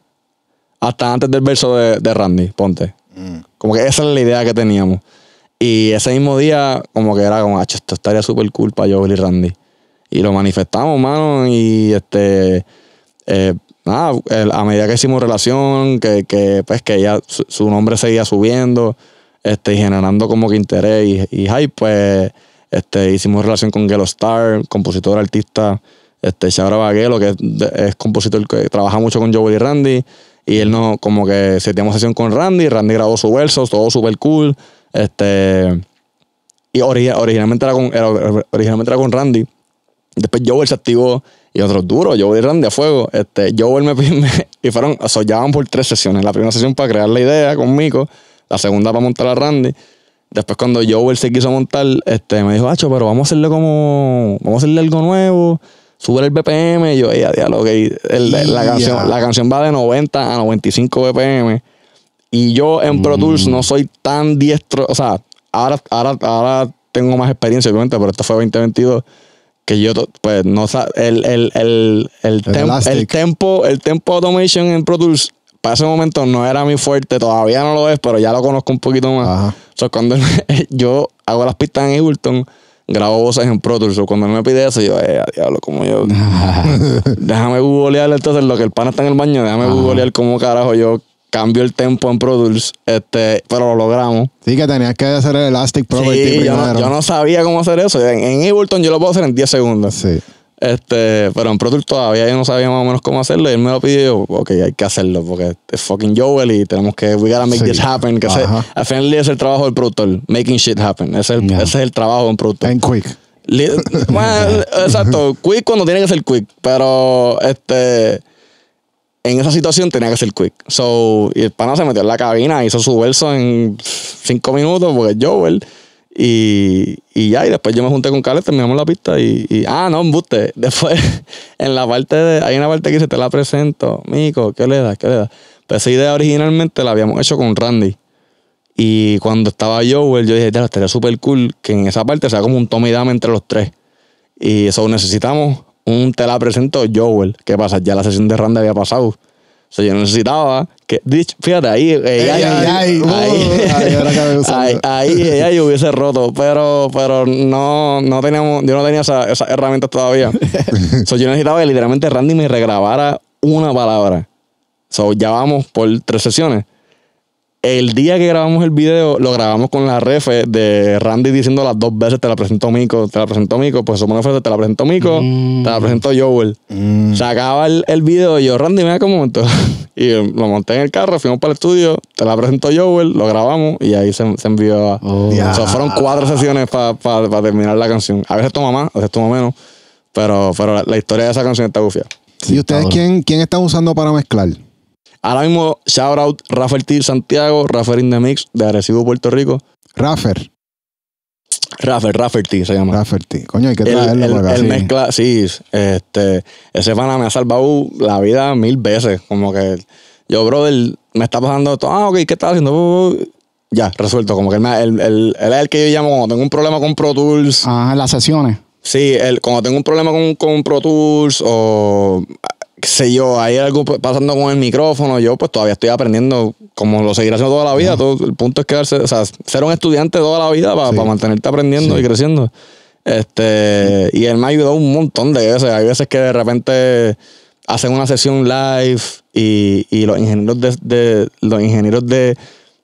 Hasta antes del verso de, Randy, ponte. Mm. Como que esa es la idea que teníamos. Y ese mismo día, como que era como, esto estaría súper cool para yo y Randy. Y lo manifestamos, mano, y este eh, a medida que hicimos relación, que, pues que ya su, nombre seguía subiendo, este, y generando como que interés y, hype, pues este, hicimos relación con Gelo Star, compositor, artista, este, Baguelo, que es, compositor que trabaja mucho con Joel y Randy, y él no, como que sentíamos sesión con Randy, Randy grabó su verso, todo super cool, este, y originalmente, era con, originalmente era con Randy, después Joel se activó y otros duros, yo ir Randy a fuego. Este, yo me, me <laughs> y fueron, o sea, van por tres sesiones. La primera sesión para crear la idea con Mico, la segunda para montar a Randy. Después cuando Joel se quiso montar, este, me dijo, Hacho, pero vamos a hacerle como, vamos a hacerle algo nuevo, sube el BPM. Y yo, ya, diálogo, okay. la, canción, la canción va de 90 a 95 BPM. Y yo en Pro Tools mm. no soy tan diestro, o sea, ahora, ahora, ahora tengo más experiencia, obviamente, pero esto fue 2022 que yo pues no el el, el, el, el, tempo el tempo automation en Pro Tools para ese momento no era mi fuerte todavía no lo es pero ya lo conozco un poquito más Ajá. cuando <laughs> yo hago las pistas en Ableton grabo voces en Pro Tools O cuando él me pide eso yo eh, diablo como yo <laughs> déjame googlear entonces lo que el pana está en el baño déjame googlear cómo carajo yo cambio el tempo en Pro Tools, este, pero lo logramos. Sí, que tenías que hacer el Elastic Property primero. Yo no, sabía cómo hacer eso. En, en, yo lo puedo hacer en 10 segundos. Sí. Este, pero en Pro Tools todavía yo no sabía más o menos cómo hacerlo. Y él me lo pidió ok, hay que hacerlo porque es fucking Joel y tenemos que, we gotta make this happen. Que fin al final es el trabajo del productor, making shit happen. Ese es el, trabajo en un productor. En quick. bueno, <laughs> exacto, quick cuando tiene que ser quick, pero este en esa situación tenía que ser quick. So, y el pana se metió en la cabina, hizo su verso en cinco minutos, porque es Joel. Y, y ya, y después yo me junté con Carlos, terminamos la pista y, ah, no, embuste. <laughs> Después, en la parte de, hay una parte que dice, te la presento, Mico, ¿qué le das? ¿Qué le das? Pero esa idea originalmente la habíamos hecho con Randy. Y cuando estaba Joel, yo dije, estaría súper cool que en esa parte sea como un tome y entre los tres. Y eso necesitamos un te la presento Joel. ¿Qué pasa? Ya la sesión de Randy había pasado. O sea, yo necesitaba que. Fíjate, ahí. ahí ahí, ahí, ahí ahí hubiese roto, pero, pero no, no teníamos, yo no tenía esa, esas herramientas todavía. sea, <laughs> yo necesitaba que literalmente Randy me regrabara una palabra. So, ya vamos por tres sesiones el día que grabamos el video, lo grabamos con la ref de Randy diciendo las dos veces: Te la presento Mico, te la presento Mico. Pues somos una frase: Te la presento Mico, mm. te la presento Joel. Mm. Se acaba el, el, video y yo, Randy, me da como momento. <laughs> y lo monté en el carro, fuimos para el estudio, te la presento Joel, lo grabamos y ahí se, envió a. Oh. O sea, fueron cuatro sesiones para terminar la canción. A veces toma más, a veces toma menos. Pero, la, historia de esa canción está bufia. ¿Y ustedes quién, quién están usando para mezclar? Ahora mismo, shout out Rafael T. Santiago, Rafael Mix, de Arecibo, Puerto Rico. Raffer. Rafael, Rafael T se llama. Rafael T. Coño, hay que traerlo el, El mezcla, sí, este, ese pana me ha salvado la vida mil veces. Como que yo, brother, me está pasando esto. Ah, ok, ¿qué estás haciendo? Ya, resuelto. Como que él, es el que yo llamo cuando tengo un problema con Pro Tools. Ah, las sesiones. Sí, él, cuando tengo un problema con, con Pro Tools o sé yo, hay algo pasando con el micrófono. Yo, pues todavía estoy aprendiendo, como lo seguiré haciendo toda la vida. todo, el punto es quedarse, o sea, ser un estudiante toda la vida para, mantenerte aprendiendo y creciendo. Este, y él me ha ayudado un montón de veces. Hay veces que de repente hacen una sesión live y, los ingenieros los ingenieros de,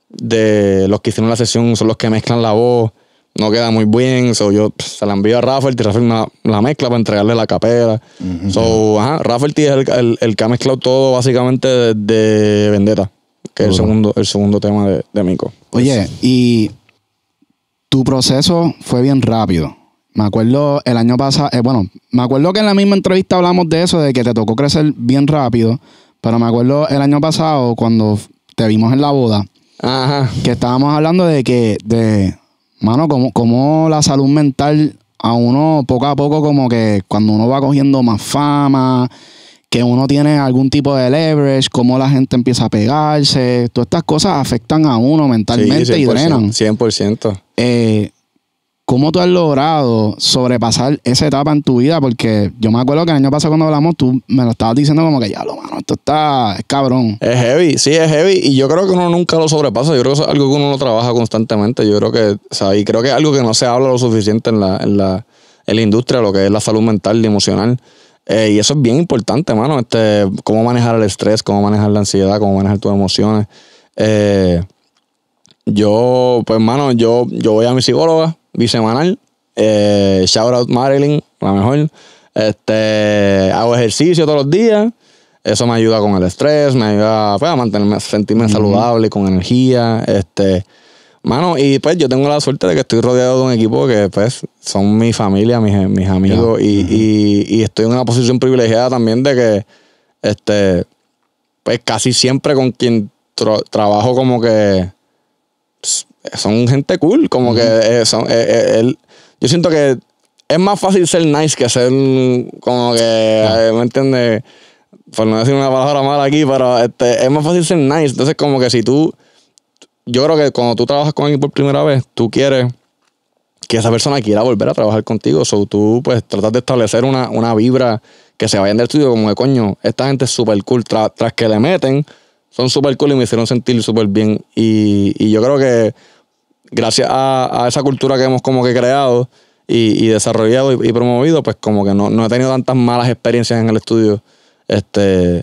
de los que hicieron la sesión son los que mezclan la voz no queda muy bien. So yo se la envío a Rafael y Rafael me la mezcla para entregarle la capela. So, ajá, Rafael es el, el, que ha mezclado todo básicamente de, Vendetta, que es el segundo, el segundo tema de, Mico. Oye, pues, y tu proceso fue bien rápido. Me acuerdo el año pasado, eh, bueno, me acuerdo que en la misma entrevista hablamos de eso, de que te tocó crecer bien rápido, pero me acuerdo el año pasado cuando te vimos en la boda, Ajá. que estábamos hablando de que de, mano, como, como la salud mental a uno poco a poco como que cuando uno va cogiendo más fama, que uno tiene algún tipo de leverage, como la gente empieza a pegarse, todas estas cosas afectan a uno mentalmente y 100%, y drenan. 100%. Eh, ¿Cómo tú has logrado sobrepasar esa etapa en tu vida? Porque yo me acuerdo que el año pasado cuando hablamos, tú me lo estabas diciendo como que ya lo mano, esto está cabrón. Es heavy, sí, es heavy. Y yo creo que uno nunca lo sobrepasa. Yo creo que es algo que uno lo trabaja constantemente. Yo creo que, o sea, y creo que es algo que no se habla lo suficiente en la, en la, industria, lo que es la salud mental y emocional. Eh, y eso es bien importante, mano. Este, cómo manejar el estrés, cómo manejar la ansiedad, cómo manejar tus emociones. Eh, yo, pues, mano, yo, yo voy a mi psicóloga bisemanal. Eh, shout out Marilyn, la mejor. Este, hago ejercicio todos los días. Eso me ayuda con el estrés, me ayuda pues, a mantenerme, sentirme saludable, con energía. Este, mano, y pues yo tengo la suerte de que estoy rodeado de un equipo que pues son mi familia, mis, amigos, y, estoy en una posición privilegiada también de que este, pues casi siempre con quien trabajo como que son gente cool, como que eh, eh, eh, él, yo siento que es más fácil ser nice que ser como que, ah. ¿me entiende Por no decir una palabra mala aquí, pero este, es más fácil ser nice. Entonces, como que si tú, yo creo que cuando tú trabajas con alguien por primera vez, tú quieres que esa persona quiera volver a trabajar contigo. O so, tú, pues, tratas de establecer una, una vibra que se vayan del estudio como que, coño, esta gente es súper cool. tras que le meten, son súper cool y me hicieron sentir súper bien. Y, y yo creo que gracias a, esa cultura que hemos como que creado y, desarrollado y, promovido, pues como que no, he tenido tantas malas experiencias en el estudio. Este,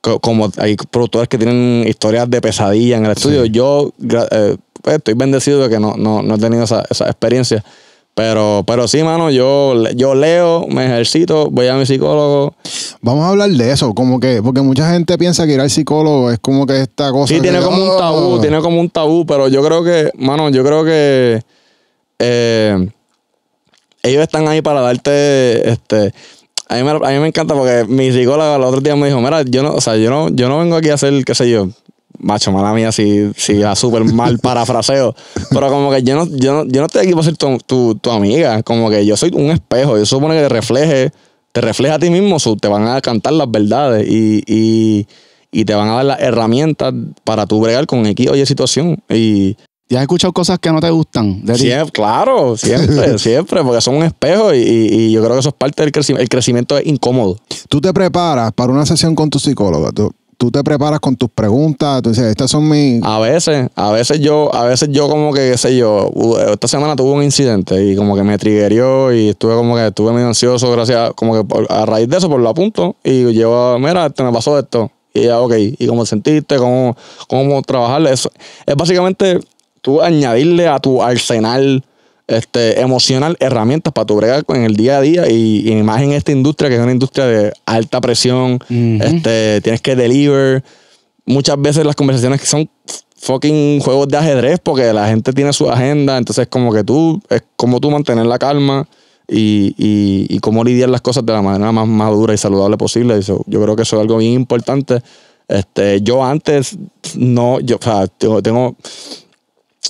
como hay productores que tienen historias de pesadilla en el estudio. Yo eh, pues, estoy bendecido de que no, no, he tenido esa, esa experiencia. Pero, pero sí, mano, yo, yo leo, me ejercito, voy a mi psicólogo. Vamos a hablar de eso, como que, porque mucha gente piensa que ir al psicólogo es como que esta cosa. Sí, tiene como un ah". tabú, tiene como un tabú, pero yo creo que, mano, yo creo que eh, ellos están ahí para darte, este, a mí, me, a mí me encanta porque mi psicóloga el otro día me dijo, mira, yo no, o sea, yo no, yo no vengo aquí a hacer, qué sé yo, macho, mala mía si, si súper mal <laughs> parafraseo. Pero como que yo no, yo no, estoy aquí para ser tu, tu, amiga. Como que yo soy un espejo. Yo supone que te refleje, te refleja a ti mismo. Te van a cantar las verdades y, te van a dar las herramientas para tú bregar con X o Y situación. Y, ¿Ya has escuchado cosas que no te gustan? De claro, siempre, <laughs> siempre, porque son un espejo y, yo creo que eso es parte del crecimiento. El crecimiento es incómodo. Tú te preparas para una sesión con tu psicóloga Tú, tú te preparas con tus preguntas, tú dices, estas son mis... A veces, a veces yo, a veces yo como que, qué sé yo, esta semana tuve un incidente y como que me triggerió y estuve como que estuve medio ansioso, gracias, como que a raíz de eso, por pues lo apunto y yo, mira, te este, me pasó esto. Y ya, ok, ¿y cómo sentiste? ¿Cómo, cómo trabajarle? Eso es básicamente tú añadirle a tu arsenal este, emocional, herramientas para tu brega en el día a día y, y, más en esta industria que es una industria de alta presión, este, tienes que deliver. Muchas veces las conversaciones que son fucking juegos de ajedrez porque la gente tiene su agenda, entonces como que tú, es como tú mantener la calma y, y, cómo lidiar las cosas de la manera más madura y saludable posible. Eso, yo creo que eso es algo bien importante. Este, yo antes no, yo, o sea, tengo, tengo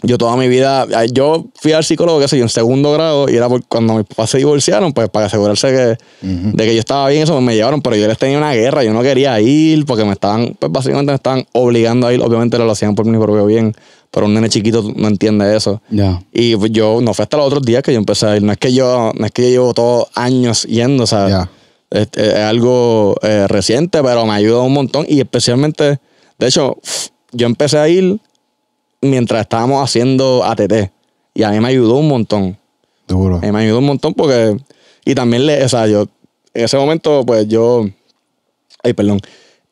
yo toda mi vida, yo fui al psicólogo, que soy en segundo grado, y era cuando mis papás se divorciaron, pues para asegurarse que, de que yo estaba bien, eso me llevaron, pero yo les tenía una guerra, yo no quería ir, porque me estaban, pues básicamente me estaban obligando a ir, obviamente lo hacían por mi propio bien, pero un nene chiquito no entiende eso. Y pues, yo, no fue hasta los otros días que yo empecé a ir, no es que yo, no es que yo llevo todos años yendo, o sea, es, algo eh, reciente, pero me ayudó un montón, y especialmente, de hecho, yo empecé a ir mientras estábamos haciendo ATT. Y a mí me ayudó un montón. Duro. A me ayudó un montón porque. Y también, le, o sea, yo. En ese momento, pues yo. Ay, perdón.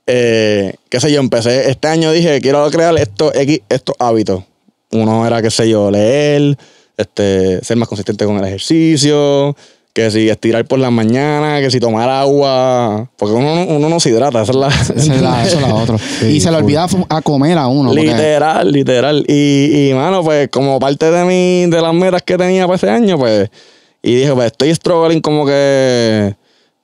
Eh, qué sé yo, empecé. Este año dije, quiero crear estos, estos hábitos. Uno era, qué sé yo, leer, este, ser más consistente con el ejercicio, que si estirar por la mañana, que si tomar agua, porque uno, uno no se hidrata, esa es la, esa es la, otra. <laughs> y se le olvida a comer a uno. Literal, literal. Y, y, mano, pues como parte de, mi, de las metas que tenía para este año, pues, y dije, pues estoy struggling como que,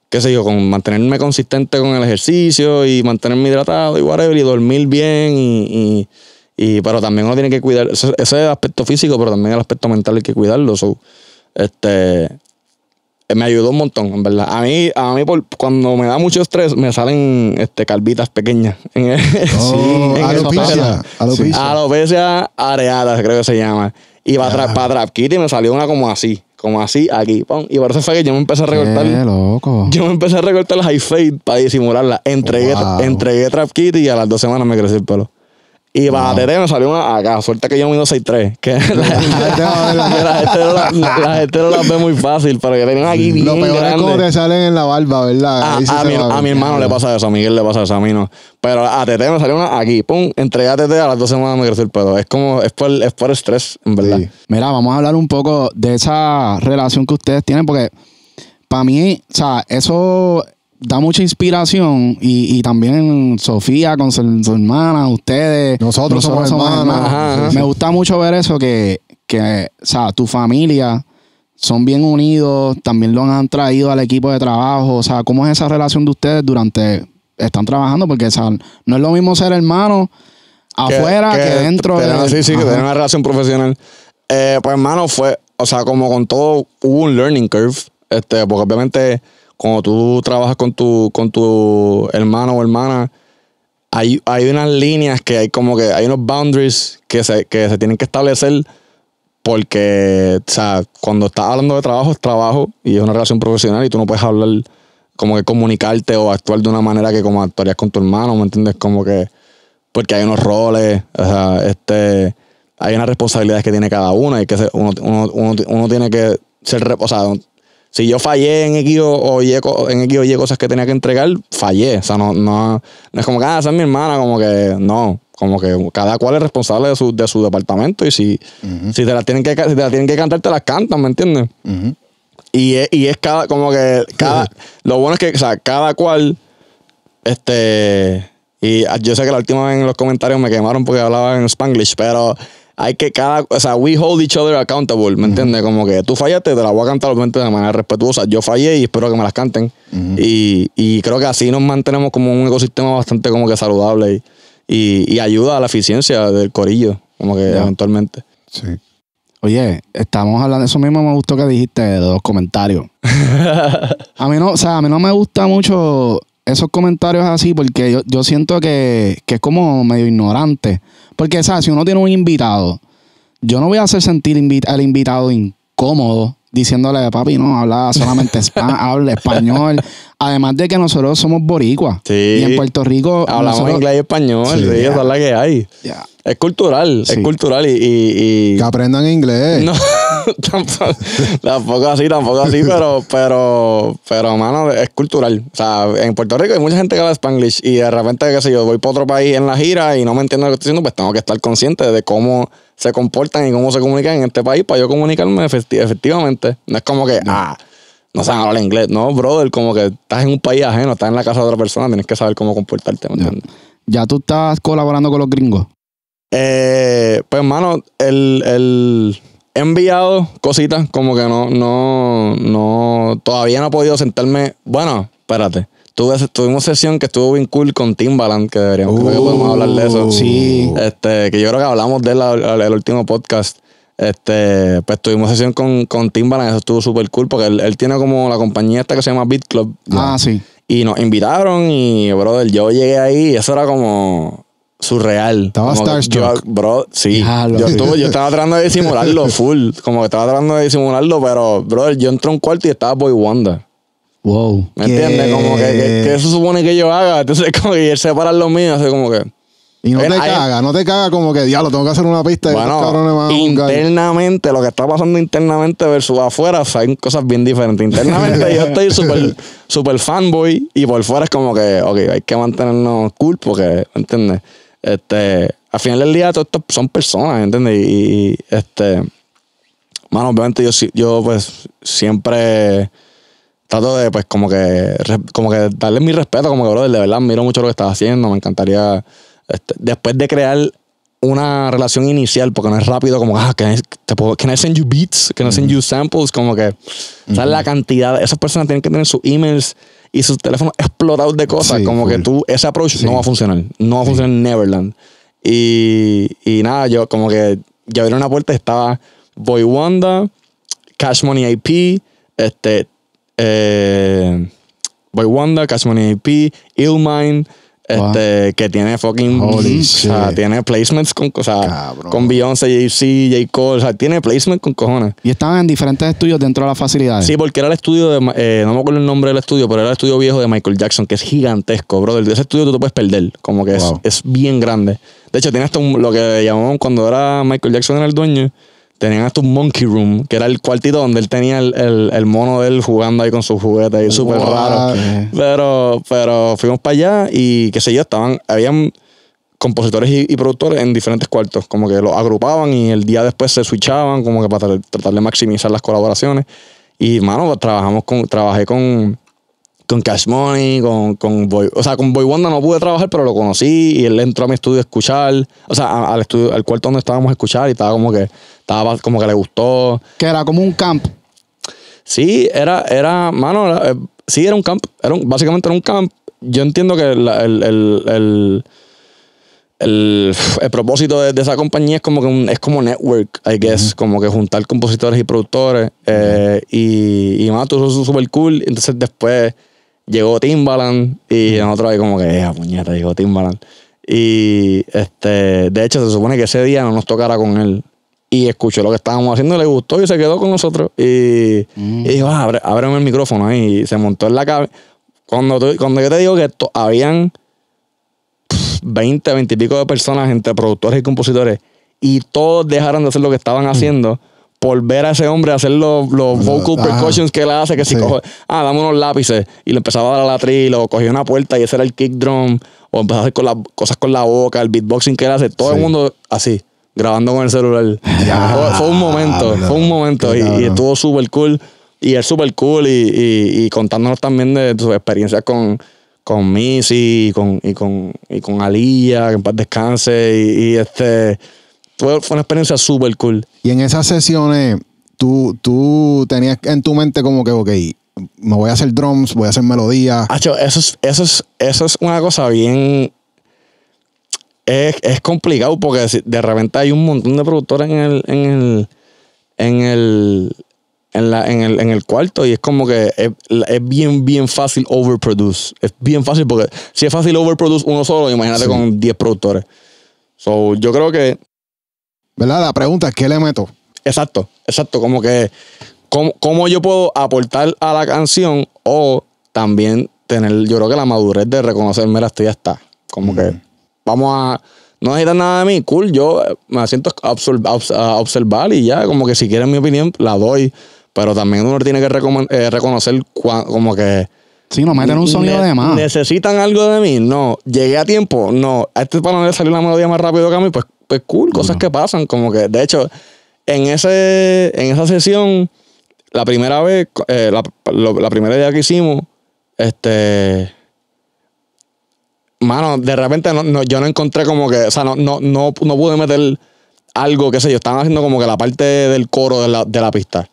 qué sé yo, con mantenerme consistente con el ejercicio y mantenerme hidratado y whatever, y dormir bien y, y pero también uno tiene que cuidar ese, aspecto físico, pero también el aspecto mental hay que cuidarlo. este, me ayudó un montón, en verdad. A mí, a mí por, cuando me da mucho estrés, me salen este, calvitas pequeñas. <laughs> Oh, en, sí, en alopecia, alopecia. alopecia creo que se llama. Y para, Trap Kitty y me salió una como así como así, aquí, Y por eso fue que yo me empecé a recortar. Yo me empecé a recortar las high fade para disimularlas. Entregué, entregué Trap Kitty y a las dos semanas me crecí el pelo. Y para TT me salió una acá. Suerte que yo mido 6'3. Que la, gente no la ve muy fácil, pero que tenían aquí bien Lo peor es como te salen en la barba, ¿verdad? Ah, a, mi, hermano le pasa eso, a Miguel le pasa eso, a mí no. Pero a TT me salió una aquí. Pum, entre a TT a las dos semanas me creció el pedo. Es como, es por, es por estrés, en verdad. Mira, vamos a hablar un poco de esa relación que ustedes tienen, porque para mí, o sea, eso da mucha inspiración y, también Sofía con su, hermana, ustedes. Nosotros, somos, hermanos. Me gusta mucho ver eso, que, que o sea, tu familia son bien unidos, también lo han traído al equipo de trabajo. O sea, ¿cómo es esa relación de ustedes durante, están trabajando? Porque o no es lo mismo ser hermano afuera que, dentro. de, sí, sí, tener una relación profesional. Eh, pues hermano, fue, o sea, como con todo, hubo un learning curve, este, porque obviamente cuando tú trabajas con tu, con tu hermano o hermana, hay, hay unas líneas que hay como que hay unos boundaries que se, que se tienen que establecer porque, o sea, cuando estás hablando de trabajo, es trabajo y es una relación profesional y tú no puedes hablar como que comunicarte o actuar de una manera que como actuarías con tu hermano, ¿me entiendes? Como que, porque hay unos roles, o sea, este, hay unas responsabilidades que tiene cada uno y que uno, uno tiene que ser, o sea, si yo fallé en X o, y, en cosas que tenía que entregar, fallé. O sea, no, no, es como que, ah, esa es mi hermana, como que no. Como que cada cual es responsable de su, de su departamento y si, si, te la tienen que, si te la tienen que cantar, te las cantan, ¿me entiendes? y, es, y es cada, como que, cada, lo bueno es que, o sea, cada cual, este, y yo sé que la última vez en los comentarios me quemaron porque hablaba en Spanglish, pero hay que cada, o sea, we hold each other accountable, ¿me entiendes? Como que tú fallaste, te la voy a cantar obviamente de manera respetuosa. Yo fallé y espero que me las canten. y, creo que así nos mantenemos como un ecosistema bastante como que saludable y, ayuda a la eficiencia del corillo, como que eventualmente. Sí. Oye, estamos hablando, de eso mismo me gustó que dijiste dos comentarios. <laughs> a mí no, o sea, a mí no me gusta mucho esos comentarios así porque yo, yo siento que, es como medio ignorante. Porque, ¿sabes? Si uno tiene un invitado, yo no voy a hacer sentir al invitado incómodo diciéndole, papi, no, habla solamente <laughs> español, español, Además de que nosotros somos boricuas. Sí. Y en Puerto Rico. Hablamos inglés y español. Sí, esa es la que hay. Es cultural, es cultural y, Que aprendan inglés. No, <laughs> tampoco, así, tampoco así, pero, pero, pero, mano, es cultural. O sea, en Puerto Rico hay mucha gente que habla spanglish y de repente, que si yo, voy para otro país en la gira y no me entiendo lo que estoy diciendo, pues tengo que estar consciente de cómo se comportan y cómo se comunican en este país para yo comunicarme efectivamente. No es como que, ah no saben hablar inglés. No, brother, como que estás en un país ajeno, estás en la casa de otra persona, tienes que saber cómo comportarte. ¿Ya tú estás colaborando con los gringos? Eh, pues, hermano, el, he enviado cositas, como que no, no, no, todavía no he podido sentarme. Bueno, espérate. Tuve, tuvimos sesión que estuvo bien cool con Timbaland, que deberíamos, que podemos hablar de eso. Uh, sí. Este, que yo creo que hablamos de el último podcast. Este, pues tuvimos sesión con, con Timbaland, eso estuvo súper cool, porque él, tiene como la compañía esta que se llama Beat Club. Ah, sí. Y nos invitaron y, brother, yo llegué ahí y eso era como surreal. Estaba starstruck. bro, sí. yo, yo estaba tratando de disimularlo <laughs> full. Como que estaba tratando de disimularlo, pero, brother, yo entré a un cuarto y estaba Boy Wonder. Wow. ¿Me entiendes? Como que, que, eso supone que yo haga. Entonces, <laughs> como que él separa los míos, así como que. Y no te no te caga como que diablo, tengo que hacer una pista y internamente, lo que está pasando internamente versus afuera, o sea, hay cosas bien diferentes. Internamente yo estoy súper super <laughs> fanboy y por fuera es como que, ok, hay que mantenernos cool porque, ¿entiendes? Este, al final del día, todos estos son personas, ¿entiendes? Y, este, mano, obviamente yo, sí- yo pues siempre trato de pues como que como que darle mi respeto como que brother de verdad miro mucho lo que estás haciendo me encantaría este, después de crear una relación inicial, porque no es rápido como, ah, can I, can I send you beats? Can I send you samples? Como que, la cantidad? Esas personas tienen que tener sus emails y sus teléfonos explotados de cosas. como que tú, ese approach no va a funcionar. No va a funcionar en Neverland. Y, y, nada, yo como que ya abrí una puerta, estaba Boy Wanda, Cash Money IP, este, eh, Boy Wanda, Cash Money IP, Illmind. Este, que tiene fucking. tiene placements con. O con Beyoncé, Jay-Z, J. Cole. O sea, tiene placements con cojones. Y estaban en diferentes estudios dentro de las facilidades. Sí, porque era el estudio de. Eh, no me acuerdo el nombre del estudio, pero era el estudio viejo de Michael Jackson, que es gigantesco, bro De ese estudio tú te puedes perder. Como que es, es, bien grande. De hecho, tiene hasta lo que llamamos cuando era Michael Jackson era el dueño tenían hasta un monkey room, que era el cuartito donde él tenía el, mono de él jugando ahí con sus juguetes, ahí súper raro. Pero, pero fuimos para allá y qué sé yo, estaban, habían compositores y, productores en diferentes cuartos, como que los agrupaban y el día después se switchaban, como que para tratar de maximizar las colaboraciones. Y, mano, trabajamos con, trabajé con con Cash Money, con, con Boy, o sea, con Boy Wanda no pude trabajar, pero lo conocí y él entró a mi estudio a escuchar, o sea, al estudio, al cuarto donde estábamos a escuchar y estaba como que, estaba como que le gustó. Que era como un camp. Sí, era, era, mano, eh, sí, era un camp, era básicamente era un camp. Yo entiendo que el, el, el propósito de, esa compañía es como que es como network, I guess, como que juntar compositores y productores. Eh, y, y, más, todo eso es súper cool. Entonces después llegó Timbaland y nosotros ahí como que, puñeta, llegó Timbaland. Y este, de hecho se supone que ese día no nos tocara con él. Y escuchó lo que estábamos haciendo, le gustó y se quedó con nosotros. Y, mm. dijo, ah, ábreme el micrófono ahí. Y se montó en la cabeza. Cuando, cuando yo te digo que esto, habían 20, 20 y pico de personas entre productores y compositores y todos dejaron de hacer lo que estaban mm. haciendo por ver a ese hombre hacer los, vocal precautions que él hace, que si cojo ah, dame unos lápices, y le empezaba a dar a la tril, o cogía una puerta y ese era el kick drum, o empezaba a hacer con las cosas con la boca, el beatboxing que él hace, todo el mundo así, grabando con el celular. <laughs> Fue, un momento, fue un momento, y, estuvo súper cool, y es súper cool, y, y, contándonos también de sus experiencias con con Missy y con, y con, y con que en paz descanse, y este fue, una experiencia súper cool. Y en esas sesiones, tú, tú tenías en tu mente como que, ok, me voy a hacer drums, voy a hacer melodías. Eso es, eso, es, eso es una cosa bien... Es, es, complicado porque de repente hay un montón de productores en el, en el, en el, en, la, en, el, cuarto y es como que es, bien, bien fácil overproduce. Es bien fácil porque si es fácil overproduce uno solo, imagínate con 10 productores. So, yo creo que ¿verdad? La pregunta es, ¿qué le meto? Exacto, exacto. Como que, ¿cómo, yo puedo aportar a la canción o también tener, yo creo que la madurez de reconocerme, hasta ya está. Como que, vamos a no necesitas nada de mí, cool, yo me siento a observar y ya, como que si quieren mi opinión, la doy, pero también uno tiene que eh, reconocer como que Sí, no meten un sonido de más. ¿Necesitan algo de mí? No. ¿Llegué a tiempo? No. A este para no le salió la melodía más rápido que a mí, pues, pues cool, cosas que pasan. Como que, de hecho, en, ese, en esa sesión, la primera vez, eh, la, primera idea que hicimos, este. Mano, de repente yo no encontré como que, o sea, no, no, no, pude meter algo, qué sé yo, estaban haciendo como que la parte del coro de la pista.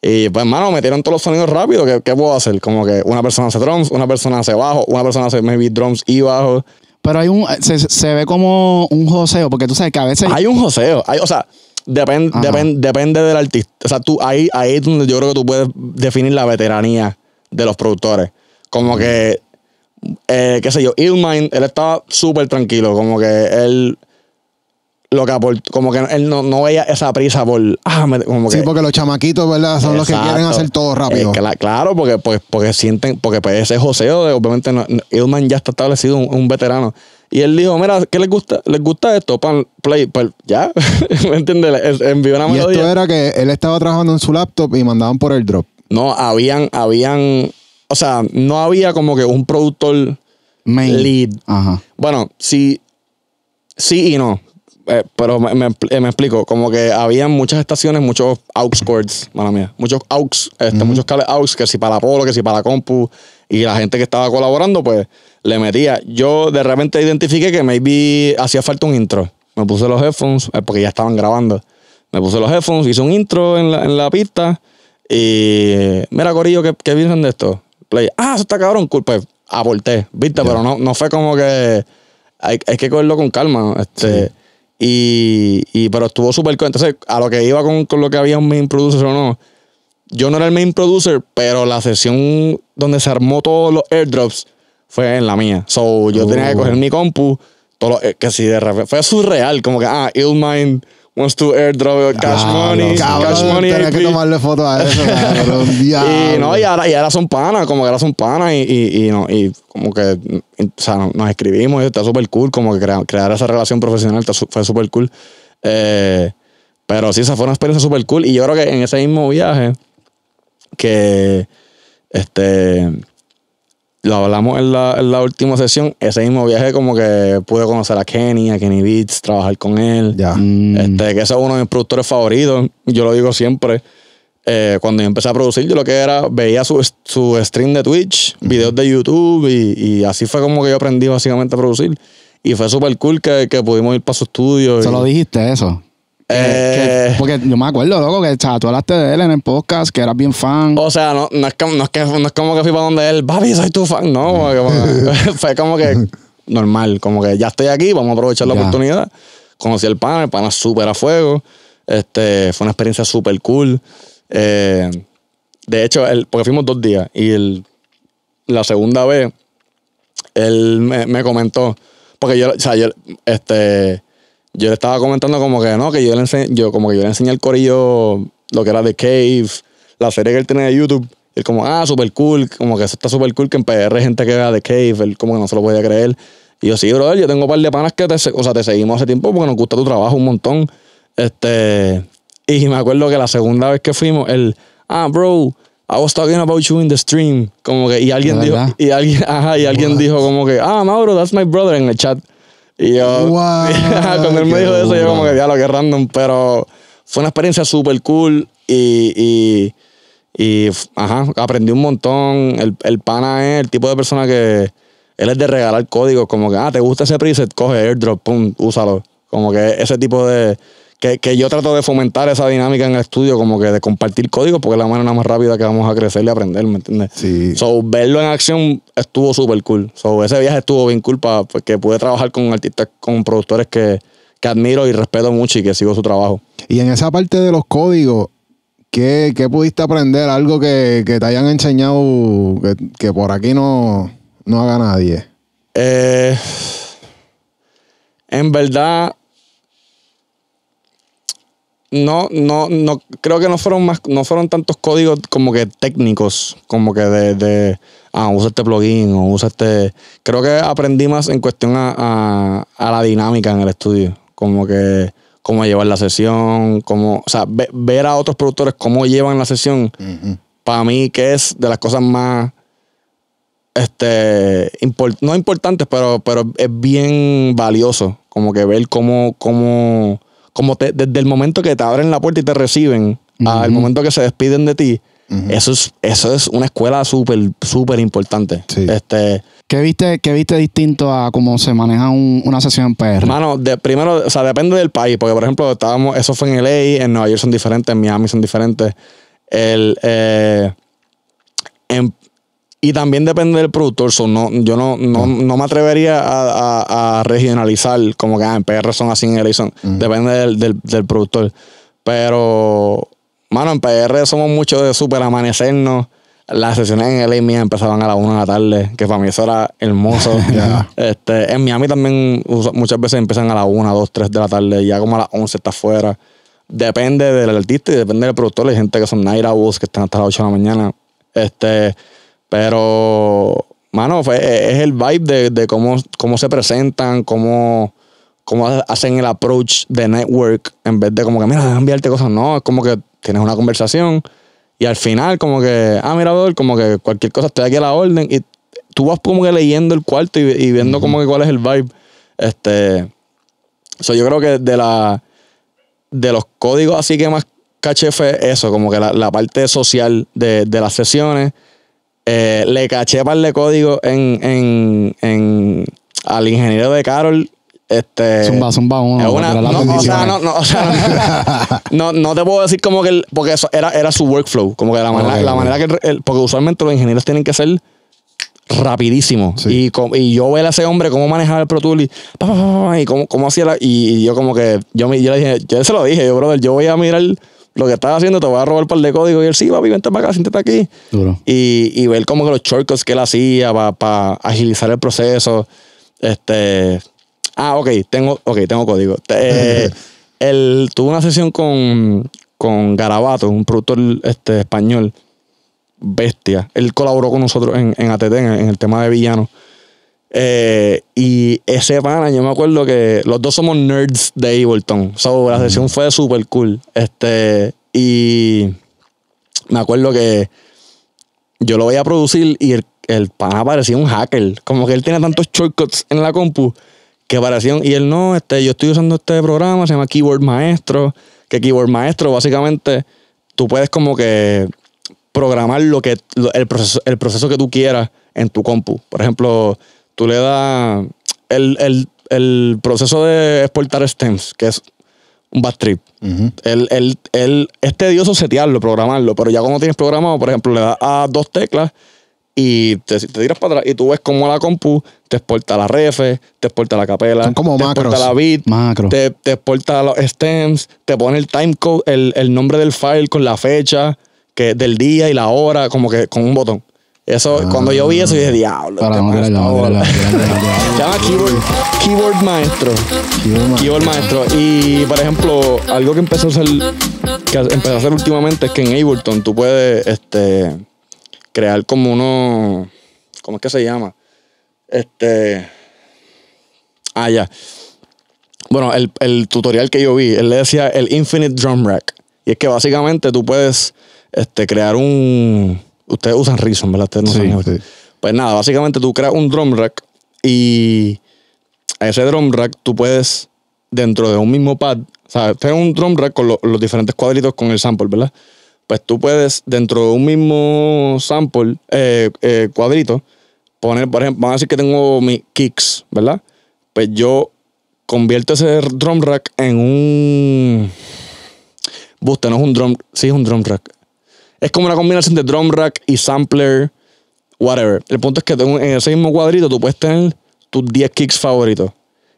Y pues, mano, metieron todos los sonidos rápido. ¿Qué, puedo hacer? Como que una persona hace drums, una persona hace bajo, una persona hace maybe drums y bajo. Pero hay un. Se, ve como un joseo, porque tú sabes que a veces. Hay un joseo. o sea, depende del artista. O sea, tú, ahí, ahí es donde yo creo que tú puedes definir la veteranía de los productores. Como que. Eh, qué sé yo, Illmind, él estaba súper tranquilo. Como que él lo que como que él no, veía esa prisa por. Ah, que, sí, porque los chamaquitos, ¿verdad? Son los que quieren hacer todo rápido. claro, porque, pues, porque sienten, porque pues, ese joseo, de, obviamente, ya está establecido un, veterano. Y él dijo, mira, ¿qué les gusta? ¿Les gusta esto? play, pues, ya. <laughs> ¿Me entiendes? Envió una Y esto era que él estaba trabajando en su laptop y mandaban por el drop. No, habían, habían, o sea, no había como que un productor Main. lead. Bueno, sí, sí y no. Eh, pero me, eh, me, explico, como que había muchas estaciones, muchos aux cords, mala mía, muchos aux, este, muchos cables aux, que si para Polo, que si para Compu, y la gente que estaba colaborando, pues le metía. Yo de repente identifiqué que maybe hacía falta un intro. Me puse los headphones, eh, porque ya estaban grabando. Me puse los headphones, hice un intro en la, en la pista, y mira, Corillo, que qué de esto? Play, ah, eso está cabrón, cool, pues aporté, viste, pero no, no fue como que hay, que cogerlo con calma. Este, y, pero estuvo súper cool. Entonces, a lo que iba con, lo que había un main producer o no. Yo no era el main producer, pero la sesión donde se armó todos los airdrops fue en la mía. So, yo tenía que oh. coger mi compu. Todo eh, que si de repente fue surreal, como que, ah, Illmind wants to airdrop Cash Money. cash Money. Tenía que tomarle fotos a eso, cabrón. <laughs> y no, y ahora, son panas, como que ahora son panas y, y, no, y como que o sea, nos escribimos y está súper cool, como que crear esa relación profesional fue súper cool. Eh, pero sí, esa fue una experiencia súper cool. Y yo creo que en ese mismo viaje, que este lo hablamos en la, última sesión, ese mismo viaje como que pude conocer a Kenny, a Kenny Beats, trabajar con él. Ya. Mm. Este, que es uno de mis productores favoritos, yo lo digo siempre. Eh, cuando yo empecé a producir, yo lo que era, veía su, su stream de Twitch, videos de YouTube y, y, así fue como que yo aprendí básicamente a producir. Y fue súper cool que, pudimos ir para su estudio. ¿Se lo dijiste eso? Eh, porque yo me acuerdo, loco, que tú hablaste de él en el podcast, que eras bien fan. O sea, no, es, como, que, fui para donde él, papi, soy tu fan. No, <laughs> fue como que normal, como que ya estoy aquí, vamos a aprovechar la oportunidad. Conocí al pana, el pana súper a fuego. Este, fue una experiencia súper cool. Eh, de hecho, porque fuimos dos días y la segunda vez él me, me comentó, porque yo, o sea, yo, este yo le estaba comentando como que no, que yo le enseñé, yo como que yo le enseñé al corillo lo que era The Cave, la serie que él tenía de YouTube. Él como, ah, super cool, como que eso está super cool que en PR hay gente que vea The Cave, él como que no se lo podía creer. Y yo, sí, bro yo tengo un par de panas que te, o sea, te seguimos hace tiempo porque nos gusta tu trabajo un montón. Este, y me acuerdo que la segunda vez que fuimos, él, ah, bro, I was talking about you in the stream. Como que, y alguien dijo, y alguien, ajá, y alguien dijo como que, ah, Mauro, that's my brother en el chat. Y yo, <laughs> cuando él me dijo eso, yo como que lo que random, pero fue una experiencia súper cool y, y, ajá, aprendí un montón. El, el, pana es el tipo de persona que él es de regalar códigos, como que, ah, te gusta ese preset, coge airdrop, pum, úsalo. Como que ese tipo de, que, yo trato de fomentar esa dinámica en el estudio, como que de compartir código, porque es la manera más rápida que vamos a crecer y aprender, ¿me entiendes? Sí. So, verlo en acción estuvo súper cool. So, ese viaje estuvo bien cool porque pude trabajar con artistas, con productores que, admiro y respeto mucho y que sigo su trabajo. Y en esa parte de los códigos, ¿qué, pudiste aprender? Algo que, te hayan enseñado que, por aquí no, no haga nadie. Eh, en verdad no, no, no, creo que no fueron más, no fueron tantos códigos como que técnicos, como que de, de ah, usa este plugin o usa este. Creo que aprendí más en cuestión a, a, la dinámica en el estudio. Como que cómo llevar la sesión, cómo, o sea, ver a otros productores cómo llevan la sesión, para mí que es de las cosas más, este, no importantes, pero, pero es bien valioso, como que ver cómo, cómo como te, desde el momento que te abren la puerta y te reciben, al momento que se despiden de ti, eso, es, eso es una escuela súper, súper importante. Este, ¿Qué viste, ¿Qué viste distinto a cómo se maneja una sesión en PR? Mano, primero, o sea, depende del país, porque por ejemplo, estábamos, eso fue en LA, en Nueva York son diferentes, en Miami son diferentes. El, eh, y también depende del productor. no, yo no, no, ah. me atrevería a, regionalizar como que ah, en PR son así, en LA Depende del, productor. Pero, mano, en PR somos muchos de super amanecernos. Las sesiones en LA empezaban a las 1 de la tarde, que para mí eso era hermoso. <laughs> este, en Miami también muchas veces empiezan a las 1, 2, 3 de la tarde, ya como a las 11 está afuera. Depende del artista y depende del productor. Hay gente que son night que están hasta las 8 de la mañana. Este, pero, mano, es el vibe de, cómo, se presentan, cómo, hacen el approach de network en vez de como que, mira, déjame enviarte cosas. No, es como que tienes una conversación y al final como que, ah, mira, como que cualquier cosa estoy aquí a la orden y tú vas como que leyendo el cuarto y, viendo como que cuál es el vibe. Este, yo creo que de la de los códigos así que más caché fue eso, como que la, parte social de las sesiones, eh, le caché par de código en, en, al ingeniero de Carol este zumba zumba no, o sea, no, te puedo decir como que el, porque eso era, era su workflow como que la manera, la manera que porque usualmente los ingenieros tienen que ser rapidísimos y, y, yo veía a ese hombre cómo manejaba el Pro Tool y, y cómo, hacía y, yo como que yo, yo le dije yo se lo dije yo brother yo voy a mirar lo que estás haciendo, te voy a robar un par de códigos. Y él, sí, papi, vente para acá, siéntate aquí. Y, y ver como que los shortcuts que él hacía para agilizar el proceso. Este. Ah, ok, tengo, tengo código. Eh, <laughs> él tuvo una sesión con, Garabato, un productor este, español, bestia. Él colaboró con nosotros en, en ATT, en, en el tema de villanos. Eh, y ese pana, yo me acuerdo que los dos somos nerds de Ableton. So, la sesión fue súper cool. Este, y me acuerdo que yo lo voy a producir y el, pan pana parecía un hacker. Como que él tiene tantos shortcuts en la compu que variación Y él no, este, yo estoy usando este programa, se llama Keyboard Maestro. Que Keyboard Maestro, básicamente, tú puedes como que programar lo que, el, proceso, el proceso que tú quieras en tu compu. Por ejemplo, tú le das el, proceso de exportar stems, que es un bad trip. el, es tedioso setearlo, programarlo, pero ya cuando tienes programado, por ejemplo, le das a dos teclas y te, tiras para atrás y tú ves cómo la compu te exporta la ref, te exporta la capela, te exporta la bit, Macro. te, te, exporta los stems, te pone el timecode, el, el nombre del file con la fecha que, del día y la hora, como que con un botón. Eso, ah, cuando yo vi eso, dije, diablo. Para, llama keyboard, keyboard maestro. Keyboard, maestro. Y, por ejemplo, algo que empezó a hacer, que empezó a hacer últimamente es que en Ableton tú puedes este, crear como uno, ¿cómo es que se llama? Este, ah, ya. Bueno, el, tutorial que yo vi, él le decía el Infinite Drum Rack. Y es que básicamente tú puedes este, crear un Ustedes usan Reason, ¿verdad? Ustedes no sí, Pues nada, básicamente tú creas un drum rack y a ese drum rack tú puedes, dentro de un mismo pad, o sea, este un drum rack con los diferentes cuadritos con el sample, ¿verdad? Pues tú puedes, dentro de un mismo sample, eh, eh, cuadrito, poner, por ejemplo, vamos a decir que tengo mis kicks, ¿verdad? Pues yo convierto ese drum rack en un. Busta, no es un drum, sí es un drum rack. Es como una combinación de drum rack y sampler, whatever. El punto es que en ese mismo cuadrito tú puedes tener tus 10 kicks favoritos.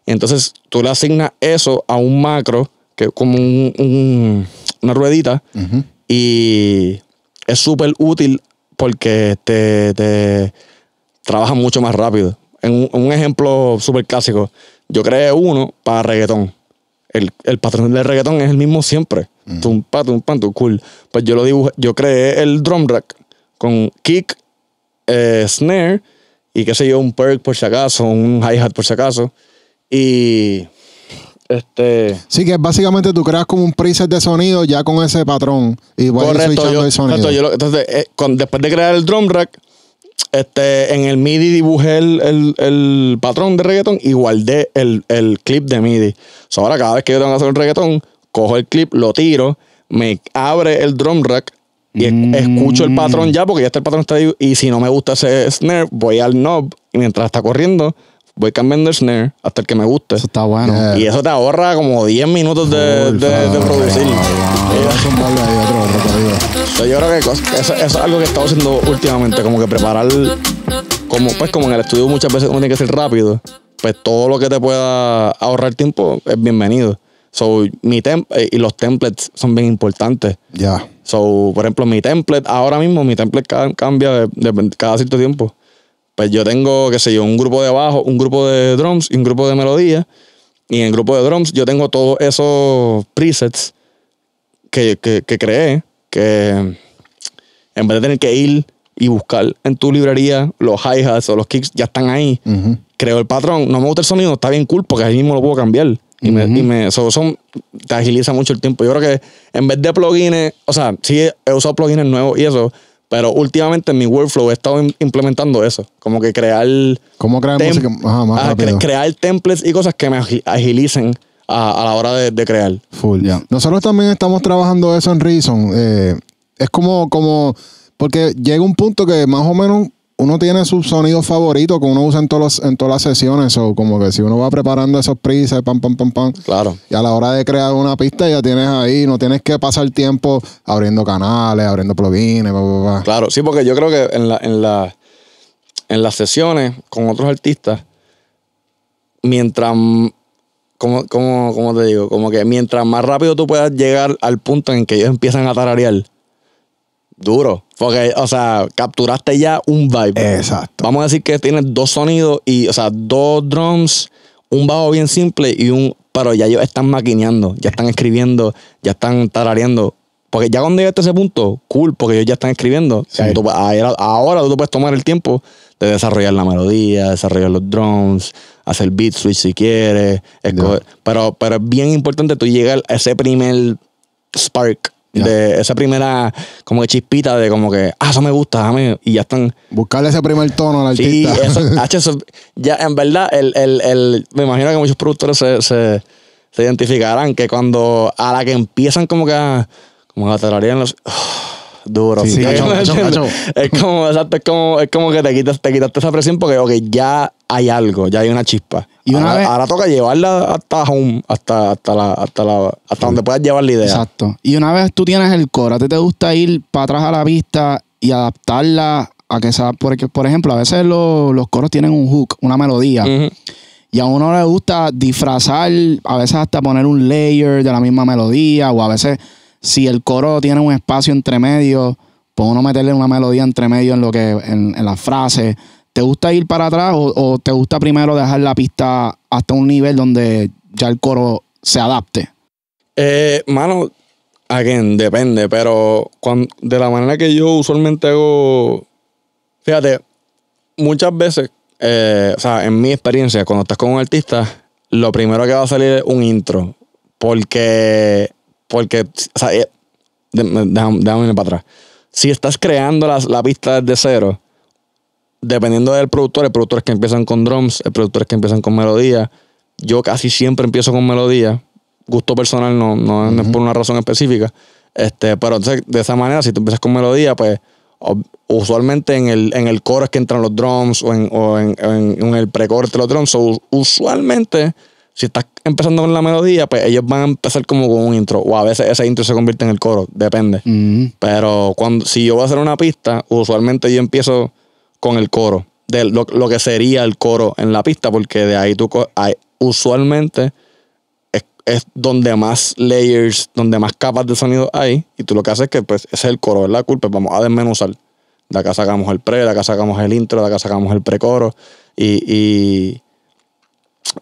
Y entonces tú le asignas eso a un macro, que es como una ruedita, y es súper útil porque te, trabaja mucho más rápido. En un, ejemplo súper clásico, yo creé uno para reggaetón. El, el patrón del reggaetón es el mismo siempre tumpa, un cool. Pues yo lo dibujé, yo creé el drum rack con kick, eh, snare y qué sé yo, un perk por si acaso, un hi-hat por si acaso. Y este. Sí, que básicamente tú creas como un preset de sonido ya con ese patrón. Y bueno, correcto, el sonido. entonces, eh, después de crear el drum rack, este, en el MIDI dibujé el, patrón de reggaeton y guardé el, clip de MIDI. ahora cada vez que yo tengo que hacer un reggaeton cojo el clip, lo tiro, me abre el drum rack y escucho el patrón mm. ya, porque ya está el patrón está Y si no me gusta ese snare, voy al knob y mientras está corriendo, voy cambiando el snare hasta el que me guste. Eso está bueno. Y eso te ahorra como 10 minutos de, producir. Yo creo que eso, es algo que he estado haciendo últimamente, como que preparar, como, pues como en el estudio muchas veces uno tiene que ser rápido, pues todo lo que te pueda ahorrar tiempo es bienvenido. So, mi tem eh, y los templates son bien importantes. Ya. So, por ejemplo, mi template, ahora mismo mi template cambia de, cada cierto tiempo. Pues yo tengo, qué sé yo, un grupo de bajo, un grupo de drums y un grupo de melodía Y en el grupo de drums yo tengo todos esos presets que, que, que creé, que en vez de tener que ir y buscar en tu librería los hi-hats o los kicks, ya están ahí. Creo el patrón, no me gusta el sonido, está bien cool porque ahí mismo lo puedo cambiar. Y me, me son, te agiliza mucho el tiempo. Yo creo que en vez de plugins, o sea, sí he usado plugins nuevos y eso, pero últimamente en mi workflow he estado implementando eso. Como que crear. ¿Cómo crear música? más crear templates y cosas que me agilicen a, la hora de, crear. Full, ya. Nosotros también estamos trabajando eso en Reason. Eh, es como, como. Porque llega un punto que más o menos uno tiene su sonido favorito que uno usa en, todas las sesiones. O como que si uno va preparando esos prises, pam, pam, pam, pam. Claro. Y a la hora de crear una pista ya tienes ahí, no tienes que pasar tiempo abriendo canales, abriendo plugins, Claro, sí, porque yo creo que en, las sesiones con otros artistas, mientras. ¿cómo como te digo? Como que mientras más rápido tú puedas llegar al punto en que ellos empiezan a tararear Duro. Porque, o sea, capturaste ya un vibe. Exacto. Vamos a decir que tienes dos sonidos y, o sea, dos drums, un bajo bien simple y un. Pero ya ellos están maquineando, ya están escribiendo, ya están tarareando. Porque ya cuando llegaste a ese punto, cool, porque ellos ya están escribiendo. ahora, tú puedes tomar el tiempo de desarrollar la melodía, desarrollar los drums, hacer beat switch si quieres. Pero, pero es bien importante tú llegar a ese primer spark de esa primera como que chispita de como que, ah, eso me gusta, dame. Y ya están. Buscarle ese primer tono al artista. Sí, <laughs> eso, ya, en verdad, el, el, el, me imagino que muchos productores se, se, identificarán que cuando a la que empiezan como que a, como a los duro. Sí, <laughs> Es como, como, es como que te quitas, te quitaste esa presión porque ya hay algo, ya hay una chispa. Y una ahora, vez, ahora, toca llevarla hasta home, hasta, hasta, donde puedas llevar la idea. Exacto. Y una vez tú tienes el coro a ti te gusta ir para atrás a la vista y adaptarla a que sea, porque, por ejemplo, a veces los, coros tienen un hook, una melodía. Y a uno le gusta disfrazar, a veces hasta poner un layer de la misma melodía, o a veces si el coro tiene un espacio entre medio, pues uno meterle una melodía entre medio en lo que, en, en las frases. ¿Te gusta ir para atrás o, te gusta primero dejar la pista hasta un nivel donde ya el coro se adapte? Eh, mano, quien depende, pero de la manera que yo usualmente hago, fíjate, muchas veces, eh, o sea, en mi experiencia, cuando estás con un artista, lo primero que va a salir es un intro, porque porque, o sea, eh, déjame, para atrás. Si estás creando la, la pista desde cero, dependiendo del productor, hay productores que empiezan con drums, hay productores que empiezan con melodía. Yo casi siempre empiezo con melodía. Gusto personal no, no, es por una razón específica. Este, pero de esa manera, si tú empiezas con melodía, pues usualmente en el, en el coro es que entran los drums o en, o en, en, el precorte los drums. usualmente si estás empezando con la melodía, pues ellos van a empezar como con un intro. O a veces ese intro se convierte en el coro, depende. Mm. Pero cuando, si yo voy a hacer una pista, usualmente yo empiezo con el coro. De lo, que sería el coro en la pista, porque de ahí tú usualmente es, donde más layers, donde más capas de sonido hay. Y tú lo que haces es que pues, ese es el coro, Es la Culpa, vamos a desmenuzar. De acá sacamos el pre, de acá sacamos el intro, de acá sacamos el precoro. y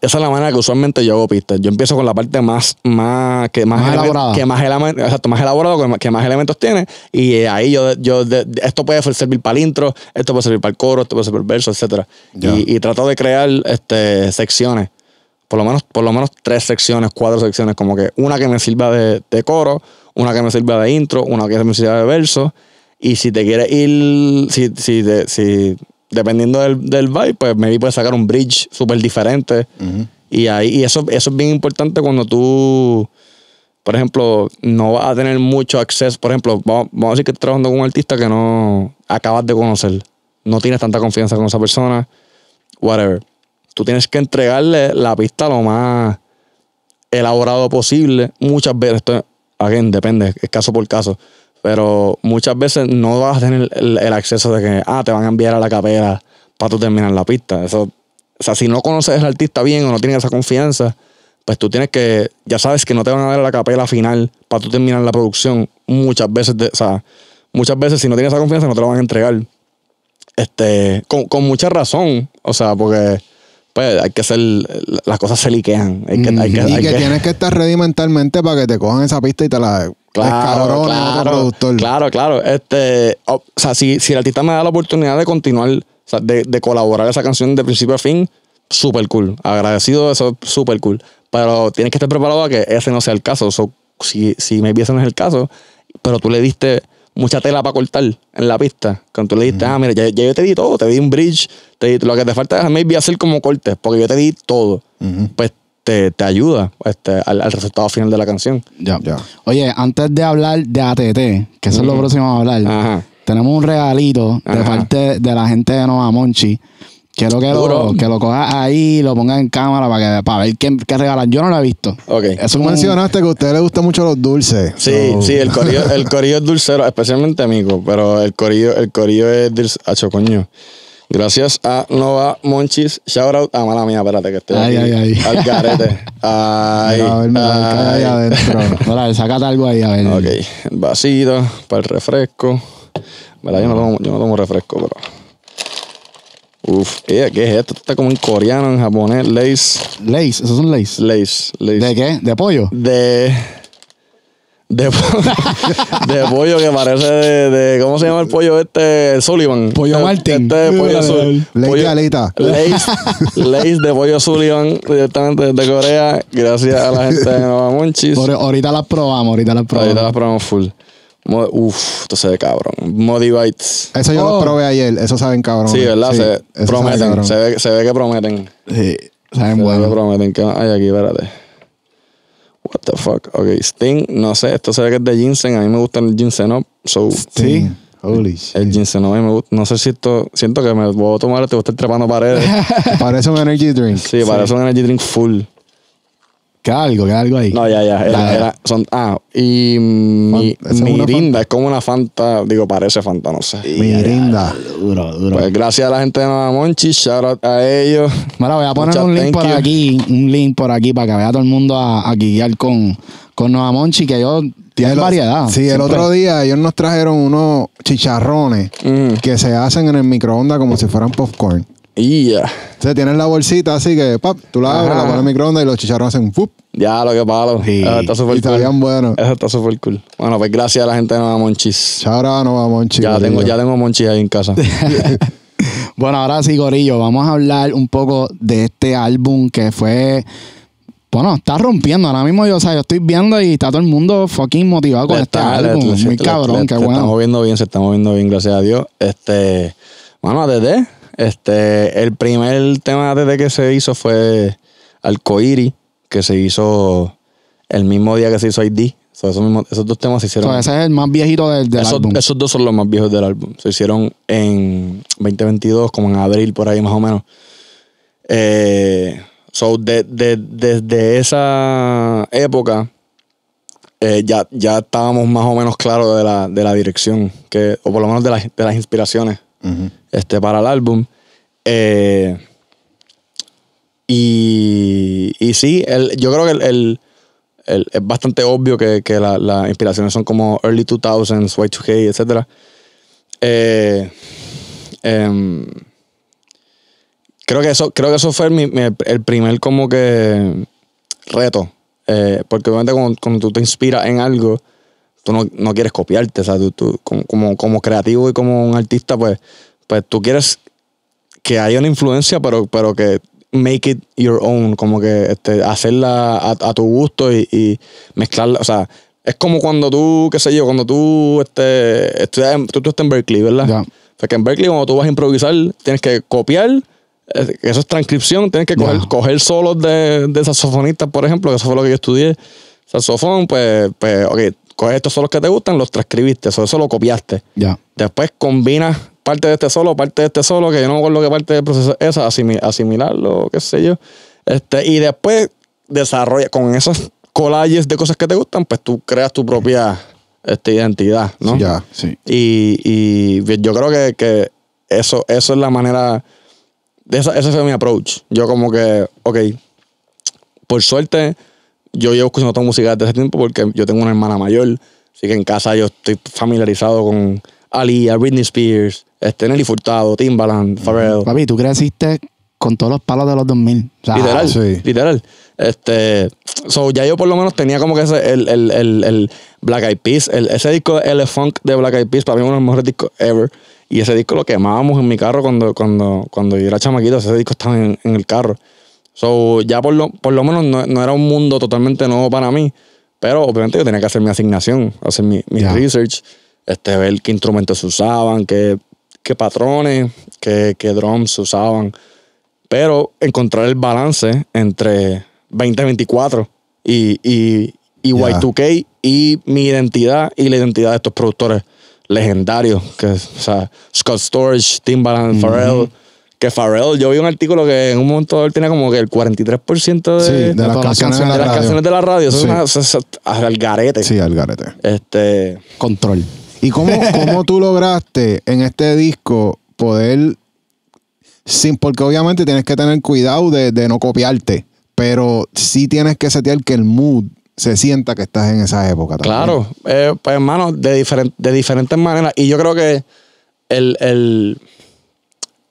esa es la manera que usualmente yo hago pistas. Yo empiezo con la parte más, más, que más, elaborada. Que más, exacto, más elaborado, que más, elementos tiene. Y eh, ahí yo, yo esto puede servir para el intro, esto puede servir para el coro, esto puede servir para el verso, etc. Y, trato de crear este, secciones. Por lo, menos, por lo menos tres secciones, cuatro secciones. Como que una que me sirva de, coro, una que me sirva de intro, una que me sirva de verso. Y si te quieres ir, si, si, si dependiendo del, del vibe, pues maybe puede sacar un bridge súper diferente. Y ahí, eso, eso es bien importante cuando tú, por ejemplo, no vas a tener mucho acceso. Por ejemplo, vamos, a decir que estás trabajando con un artista que no acabas de conocer. No tienes tanta confianza con esa persona. Whatever. Tú tienes que entregarle la pista lo más elaborado posible. Muchas veces, esto, again, depende, es caso por caso. Pero muchas veces no vas a tener el, acceso de que, ah, te van a enviar a la capela para tú terminar la pista. Eso, o sea, si no conoces al artista bien o no tienes esa confianza, pues tú tienes que, ya sabes que no te van a dar a la capela final para tú terminar la producción. Muchas veces, o sea, muchas veces si no tienes esa confianza no te la van a entregar. Este, con, con mucha razón, o sea, porque pues hay que ser, las cosas se liquean. Hay y que, tienes que estar ready mentalmente para que te cojan esa pista y te la claro, claro, productor. Claro, claro. Este, o, sea, si, si, el artista me da la oportunidad de continuar, de, de, colaborar esa canción de principio a fin, súper cool. Agradecido, eso es súper cool. Pero tienes que estar preparado a que ese no sea el caso. si, si me no es el caso, pero tú le diste mucha tela para cortar en la pista. Cuando tú le dijiste, ah, mira, ya, yo te di todo, te di un bridge, te di, lo que te falta es a hacer como cortes, porque yo te di todo. Pues te, ayuda pues, al, resultado final de la canción. Ya. ya. Oye, antes de hablar de ATT, que eso es lo próximo a hablar, tenemos un regalito de parte de la gente de Nova Monchi. Quiero que lo, que cojas ahí, lo pongas en cámara para, que, para ver qué, qué regalan. Yo no lo he visto. Okay. Eso mencionaste que a usted le gustan mucho los dulces. Sí, sí, el <laughs> corillo, el corillo es dulcero, especialmente amigo, pero el corillo, el corillo es dulce. Acho, coño. Gracias a Nova Monchis. Shout out a mala mía, espérate que estoy ay, Ay, ay. Al carete. Ay, <laughs> a ver, me ay. ahí <laughs> algo ahí, a ver. Ok, el vasito para el refresco. yo no tomo, yo no tomo refresco, pero... Uf, ¿qué, es esto? Está como en coreano, en japonés, lace. Lace, esos son lace. Lace, lace. ¿De qué? ¿De pollo? De. De, <laughs> pollo que parece de, ¿Cómo se llama el pollo este? Sullivan. Pollo Martín. Este, este pollo Sullivan. Lace Alita. Lace, de pollo Sullivan directamente desde Corea. Gracias a la gente de Nueva Monchis. ahorita las probamos, ahorita las probamos. Ahorita las probamos full. Uf, esto se ve cabrón. Modibites. Eso yo lo oh. probé ayer. Eso saben cabrón. Sí, ¿verdad? se prometen. se, ve, que prometen. Sí, saben se Ve que prometen. ¿Qué hay aquí? Espérate. What the fuck? Ok, Sting, no sé. Esto se ve que es de ginseng. A mí me gusta el ginseng up. So, sí. Holy shit. El ginseng up. Me gusta. No sé si esto. Siento que me voy a tomar. Te voy a estar trepando paredes. <laughs> parece un energy drink. sí, parece un energy drink full. Queda algo, queda algo ahí. No, ya, ya. son, ah, y Mirinda es como una Fanta, digo, parece Fanta, no sé. Mirinda. duro, duro. Pues gracias a la gente de Nueva Monchi, shout out a ellos. Mira, voy a poner un link por aquí, un link por aquí para que vea todo el mundo a, guiar con, con Nueva Monchi, que ellos tienen variedad. Sí, el otro día ellos nos trajeron unos chicharrones mm. que se hacen en el microondas como si fueran popcorn. Yeah. O sea, tienen la bolsita así que, pap, tú la abres, la pones en el microondas y los chicharrones hacen ¡pup! Ya, lo que palo. Sí. Eso está súper cool. Estarían buenos. Eso está súper cool. Bueno, pues gracias a la gente de Nueva Monchis. Ahora Nueva Monchis. Ya tengo, ya tengo Monchis ahí en casa. <laughs> bueno, ahora sí, Gorillo, vamos a hablar un poco de este álbum que fue bueno, está rompiendo. Ahora mismo yo, o sea, yo estoy viendo y está todo el mundo fucking motivado con este álbum. Muy cabrón, qué bueno. Se está moviendo bien, se está moviendo bien, gracias a Dios. Este, bueno, desde este, el primer tema desde que se hizo fue Alcoiri, que se hizo el mismo día que se hizo ID. esos, dos temas se hicieron. ese es el más viejito del, álbum. Esos dos son los más viejos del álbum. Se hicieron en 2022, como en abril, por ahí más o menos. Eh, so, desde esa época, eh, ya, ya estábamos más o menos claros de la, de la dirección, que, o por lo menos de, de las inspiraciones este, para el álbum. Eh, y, y, sí, yo creo que es bastante obvio que, las inspiraciones son como early 2000s, Y2K, etc. creo, que eso, creo que eso fue el primer como que reto. Eh, porque obviamente cuando tú te inspiras en algo, tú no, quieres copiarte, o sea, tú, como, como, creativo y como un artista, pues, pues tú quieres que haya una influencia, pero, pero que make it your own, como que este, hacerla a, a tu gusto y, mezclarla, o sea, es como cuando tú, qué sé yo, cuando tú, este, estudias tú, estás en Berkeley, ¿verdad? O sea, que en Berkeley cuando tú vas a improvisar, tienes que copiar, eso es transcripción, tienes que coger, coger, solos de, de saxofonistas, por ejemplo, que eso fue lo que yo estudié saxofón, pues, pues, ok, estos solos que te gustan, los transcribiste, eso, eso lo copiaste. Ya. Después combinas parte de este solo, parte de este solo, que yo no me acuerdo qué parte del proceso es, asimil, asimilarlo, qué sé yo. Este, y después desarrolla con esos collages de cosas que te gustan, pues tú creas tu propia este, identidad, ¿no? Ya, sí. Y, yo creo que, eso, eso es la manera. Esa, ese fue mi approach. Yo, como que, ok, por suerte yo llevo escuchando esta música desde ese tiempo porque yo tengo una hermana mayor, así que en casa yo estoy familiarizado con Alia, Britney Spears, este, Nelly Furtado, Timbaland, Pharrell. Papi, tú creciste con todos los palos de los 2000. literal, sí. literal. Este, so, ya yo por lo menos tenía como que ese, el, el, el, el Black Eyed Peas, ese disco el Funk de Black Eyed Peas, para mí uno de los mejores discos ever. Y ese disco lo quemábamos en mi carro cuando, cuando, cuando yo era chamaquito, ese disco estaba en el carro. So, ya por lo, por lo menos no, era un mundo totalmente nuevo para mí, pero obviamente yo tenía que hacer mi asignación, hacer mi, research, este, ver qué instrumentos usaban, qué, qué patrones, qué, qué drums usaban, pero encontrar el balance entre 2024 y, y, y 2 k y mi identidad y la identidad de estos productores legendarios, que, o sea, Scott Storage, Timbaland, Pharrell que Pharrell, yo vi un artículo que en un momento él tenía como que el 43% de, de, las canciones de, la de, las canciones de la radio. Eso es, al garete. Sí, al garete. Este... Control. ¿Y cómo, cómo tú lograste en este disco poder, sin, porque obviamente tienes que tener cuidado de, no copiarte, pero sí tienes que setear que el mood se sienta que estás en esa época. También. Claro, eh, pues hermano, de, de diferentes maneras. Y yo creo que el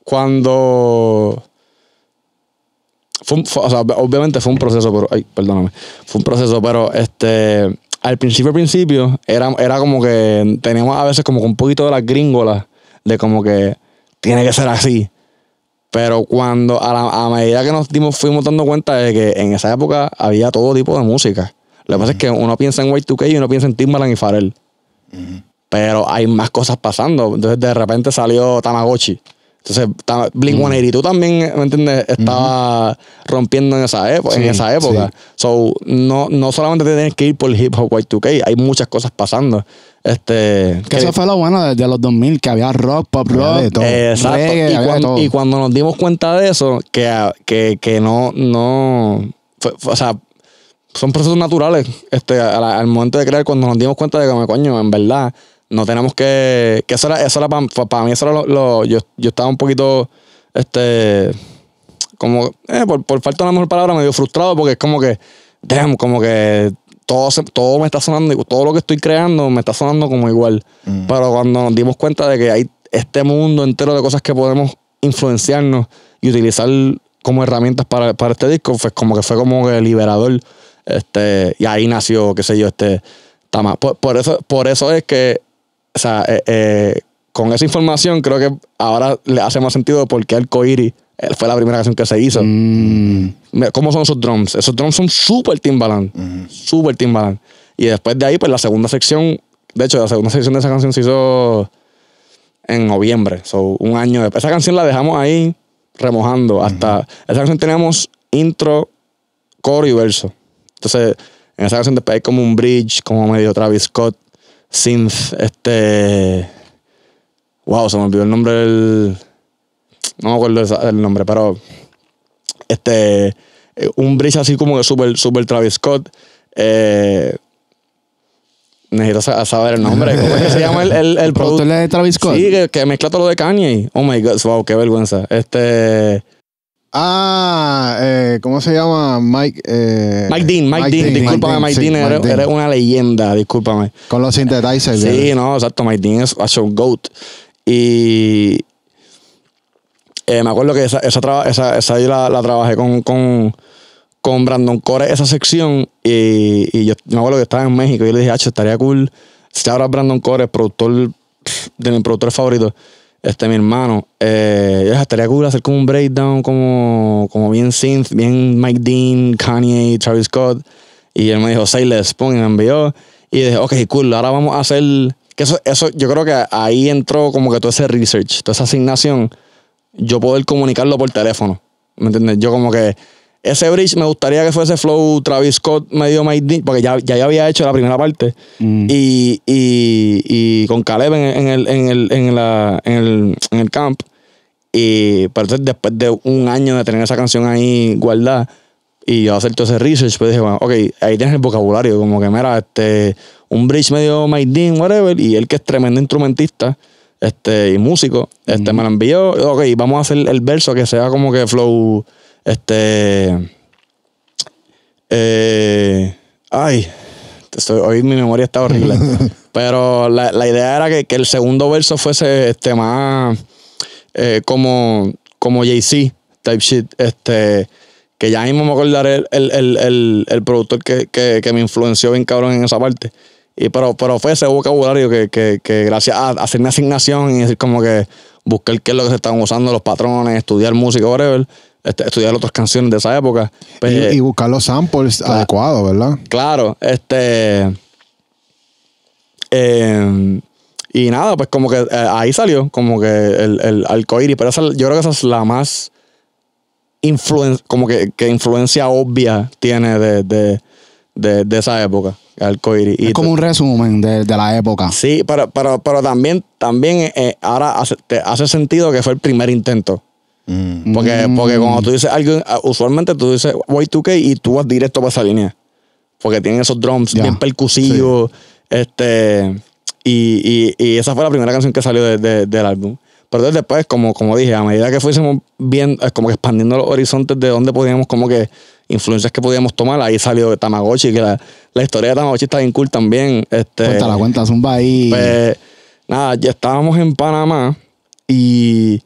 cuando... obviamente fue un proceso, pero... Ay, perdóname. Fue un proceso, pero este... Al principio, al principio, era, era como que teníamos a veces como un poquito de las gringolas, de como que tiene que ser así. Pero cuando, a, medida que nos dimos, fuimos dando cuenta de que en esa época había todo tipo de música. Lo que pasa es que uno piensa en White 2 k y uno piensa en Timbaland y Pharrell. Pero hay más cosas pasando. Entonces de repente salió Tamagotchi. Entonces, Blink 182 mm. tú también, ¿me entiendes? Estaba rompiendo en esa, época, en esa época. So, no, no solamente te tienes que ir por el hip hop Y2K, hay muchas cosas pasando. Este, que, eso fue lo bueno desde los 2000, que había rock, pop rock, todo. Exacto. y, cuando, nos dimos cuenta de eso, que, que, que no, no, o sea, son procesos naturales este, al, momento de creer cuando nos dimos cuenta de que, coño, en verdad, no tenemos que. que eso era, eso era para, mí, eso era lo. yo, estaba un poquito. Este. Como. Eh, por, falta de una mejor palabra, medio frustrado porque es como que. Damn, como que. Todo, todo me está sonando, todo lo que estoy creando me está sonando como igual. Mm. Pero cuando nos dimos cuenta de que hay este mundo entero de cosas que podemos influenciarnos y utilizar como herramientas para, este disco, pues como que fue como que liberador. Este, y ahí nació, qué sé yo, este. por, eso, por eso es que o sea, eh, eh, con esa información creo que ahora le hace más sentido porque el Alcoiri fue la primera canción que se hizo. Mm. ¿Cómo son esos drums? Esos drums son súper Timbaland, mm. súper Timbaland. Y después de ahí, pues la segunda sección, de hecho, la segunda sección de esa canción se hizo en noviembre, so, un año después. Esa canción la dejamos ahí remojando hasta... Esa canción teníamos intro, coro y verso. Entonces, en esa canción después hay como un bridge, como medio Travis Scott synth, este... Wow, se me olvidó el nombre del... No me acuerdo el nombre, pero... Este... Eh, un bridge así como que super, super Travis Scott. Eh, necesito saber el nombre. ¿Cómo es que se llama el, <laughs> producto, el de Travis Scott? Sí, que, que mezcla todo lo de Kanye. Oh my God, wow, qué vergüenza. Este... Ah, eh, ¿cómo se llama? Mike. Eh, Mike Dean, Mike, Dean, Dean. discúlpame, Mike, Dean, era eres, una leyenda, discúlpame. Con los synthesizers. Sí, no, exacto, Mike Dean es a goat. Y. Eh, me acuerdo que esa, esa, esa, la, la, trabajé con, con, con, Brandon Core, esa sección, y, y, yo me acuerdo que estaba en México y yo le dije, hacho, estaría cool si ahora Brandon Core, productor, de mis productores favoritos este mi hermano. Eh, estaría cool hacer como un breakdown como, como bien synth, bien Mike Dean, Kanye, Travis Scott. Y él me dijo, say Les pone y me envió. Y dije, ok, cool, ahora vamos a hacer... Que eso, eso, yo creo que ahí entró como que todo ese research, toda esa asignación, yo poder comunicarlo por teléfono. ¿Me entiendes? Yo como que ese bridge me gustaría que fuese flow Travis Scott medio made porque ya, había hecho la primera parte. Mm. Y, con Caleb en, el, en, el, en, el, camp. Y, pero después de un año de tener esa canción ahí guardada y yo hacer todo ese research, pues dije, bueno, ok, ahí tienes el vocabulario, como que mira, este, un bridge medio made whatever, y él que es tremendo instrumentista este, y músico, este, mm. me lo envió, ok, vamos a hacer el verso que sea como que flow este. Eh, ay, estoy, hoy mi memoria está horrible. <laughs> pero la, idea era que, el segundo verso fuese este, más eh, como, como Jay-Z type shit. Este, que ya mismo me acordaré el, productor que, me influenció bien cabrón en esa parte. Y, pero, pero fue ese vocabulario que, gracias a hacerme asignación y decir como que buscar qué es lo que se están usando, los patrones, estudiar música, whatever este, estudiar otras canciones de esa época. Pues, y, buscar los samples adecuados, ¿verdad? Claro, este. Eh, y nada, pues como que eh, ahí salió, como que el, el Pero esa, yo creo que esa es la más. como que, influencia obvia tiene de, esa época. Es como un resumen de, la época. Sí, pero, pero también, también eh, ahora hace sentido que fue el primer intento. Mm. Porque, mm. porque cuando tú dices algo, ah, usualmente tú dices Y2K y tú vas directo para esa línea. Porque tienen esos drums bien percusivos. Este, y, y, y, esa fue la primera canción que salió del álbum. Pero después, como, como dije, a medida que fuimos bien, eh, como expandiendo los horizontes de dónde podíamos, como que influencias que podíamos tomar, ahí salió Tamagotchi, que la, historia de Tamagotchi está bien cool también. Este, pues la cuenta, Zumba ahí. Pues, nada, ya estábamos en Panamá y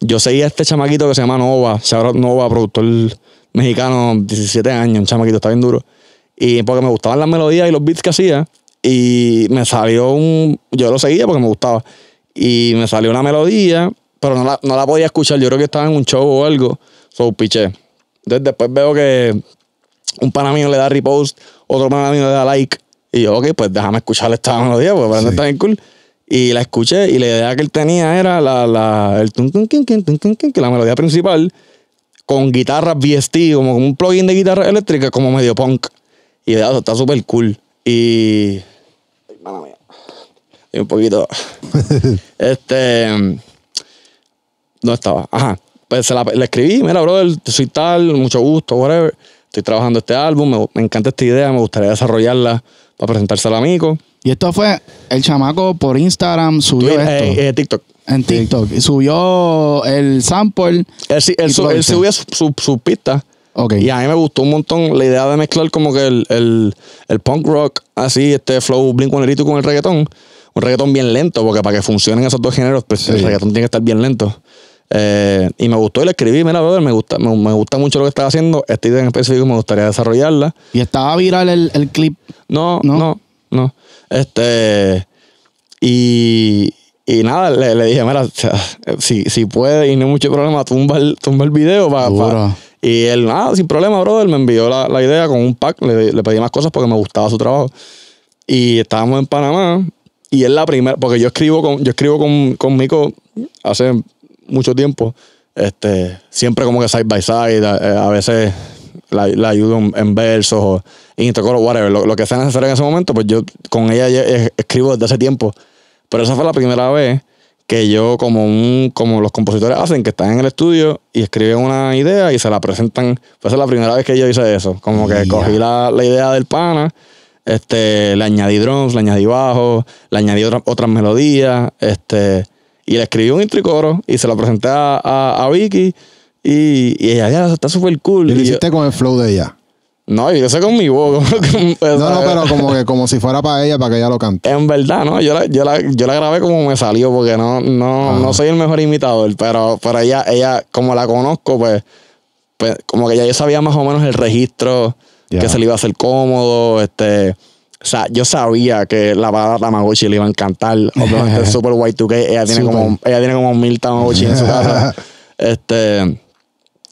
yo seguía a este chamaquito que se llama Nova, llama Nova, productor mexicano, 17 años, un chamaquito, está bien duro. Y porque me gustaban las melodías y los beats que hacía. Y me salió un. Yo lo seguía porque me gustaba. Y me salió una melodía, pero no la, no la podía escuchar. Yo creo que estaba en un show o algo. So piché. Entonces después veo que un pana le da repost, otro pana le da like. Y yo, ok, pues déjame escuchar esta melodía porque está bien cool. Y la escuché y la idea que él tenía era la, la, el tun, tun, tun, que la melodía principal con guitarras VST, como, como un plugin de guitarra eléctrica, como medio punk. Y de eso está súper cool. Y. Ay, mala mía. Y un poquito. <laughs> este. No estaba. Ajá. Pues se la, escribí, mira, brother, soy tal, mucho gusto, whatever. Estoy trabajando este álbum, me, encanta esta idea, me gustaría desarrollarla para presentársela a Mico. Y esto fue el chamaco por Instagram subió esto. Eh, eh, TikTok. En TikTok. Subió el sample. Él, su, subió su, su Y a mí me gustó un montón la idea de mezclar como que el, punk rock, así, este flow blink con el con el reggaetón. Un reggaetón bien lento, porque para que funcionen esos dos géneros, pues, el reggaetón tiene que estar bien lento. Eh, y me gustó y le escribí, mira, me gusta, me, gusta mucho lo que estaba haciendo. estoy en específico me gustaría desarrollarla. ¿Y estaba viral el, el clip? no, no. no. Este, y, y nada, le, dije, mira, <laughs> si, si puede y no hay mucho problema, tumba el, tumba el video Y él, nada, sin problema, brother, me envió la, idea con un pack, le, pedí más cosas porque me gustaba su trabajo. Y estábamos en Panamá y es la primera, porque yo escribo con, yo escribo con, con Mico hace mucho tiempo, este, siempre como que side by side, a veces la, la ayudo en, versos o intricoro whatever, lo, que sea necesario en ese momento, pues yo con ella escribo desde hace tiempo. Pero esa fue la primera vez que yo, como, un, como los compositores hacen, que están en el estudio y escriben una idea y se la presentan. Fue es la primera vez que yo hice eso. Como que cogí la, la, idea del pana, este, le añadí drums, le añadí bajo, le añadí otras melodías, este, y le escribí un intricoro y se la presenté a, a Vicky y, ella, ella, está súper cool. ¿Y lo hiciste con el flow de ella? No, yo sé con mi voz. <laughs> Pues, no, no, pero como que como si fuera para ella, para que ella lo cante. En verdad, ¿no? Yo la, yo la, grabé como me salió, porque no, no, no soy el mejor imitador, pero, pero ella, ella, como la conozco, pues, pues como que ya yo sabía más o menos el registro que se le iba a hacer cómodo, este... O sea, yo sabía que la palabra Tamagotchi le iba a encantar. <laughs> Obviamente, Super White 2K. Ella tiene, como, ella tiene como mil Tamagotchi en su casa. <laughs> Este.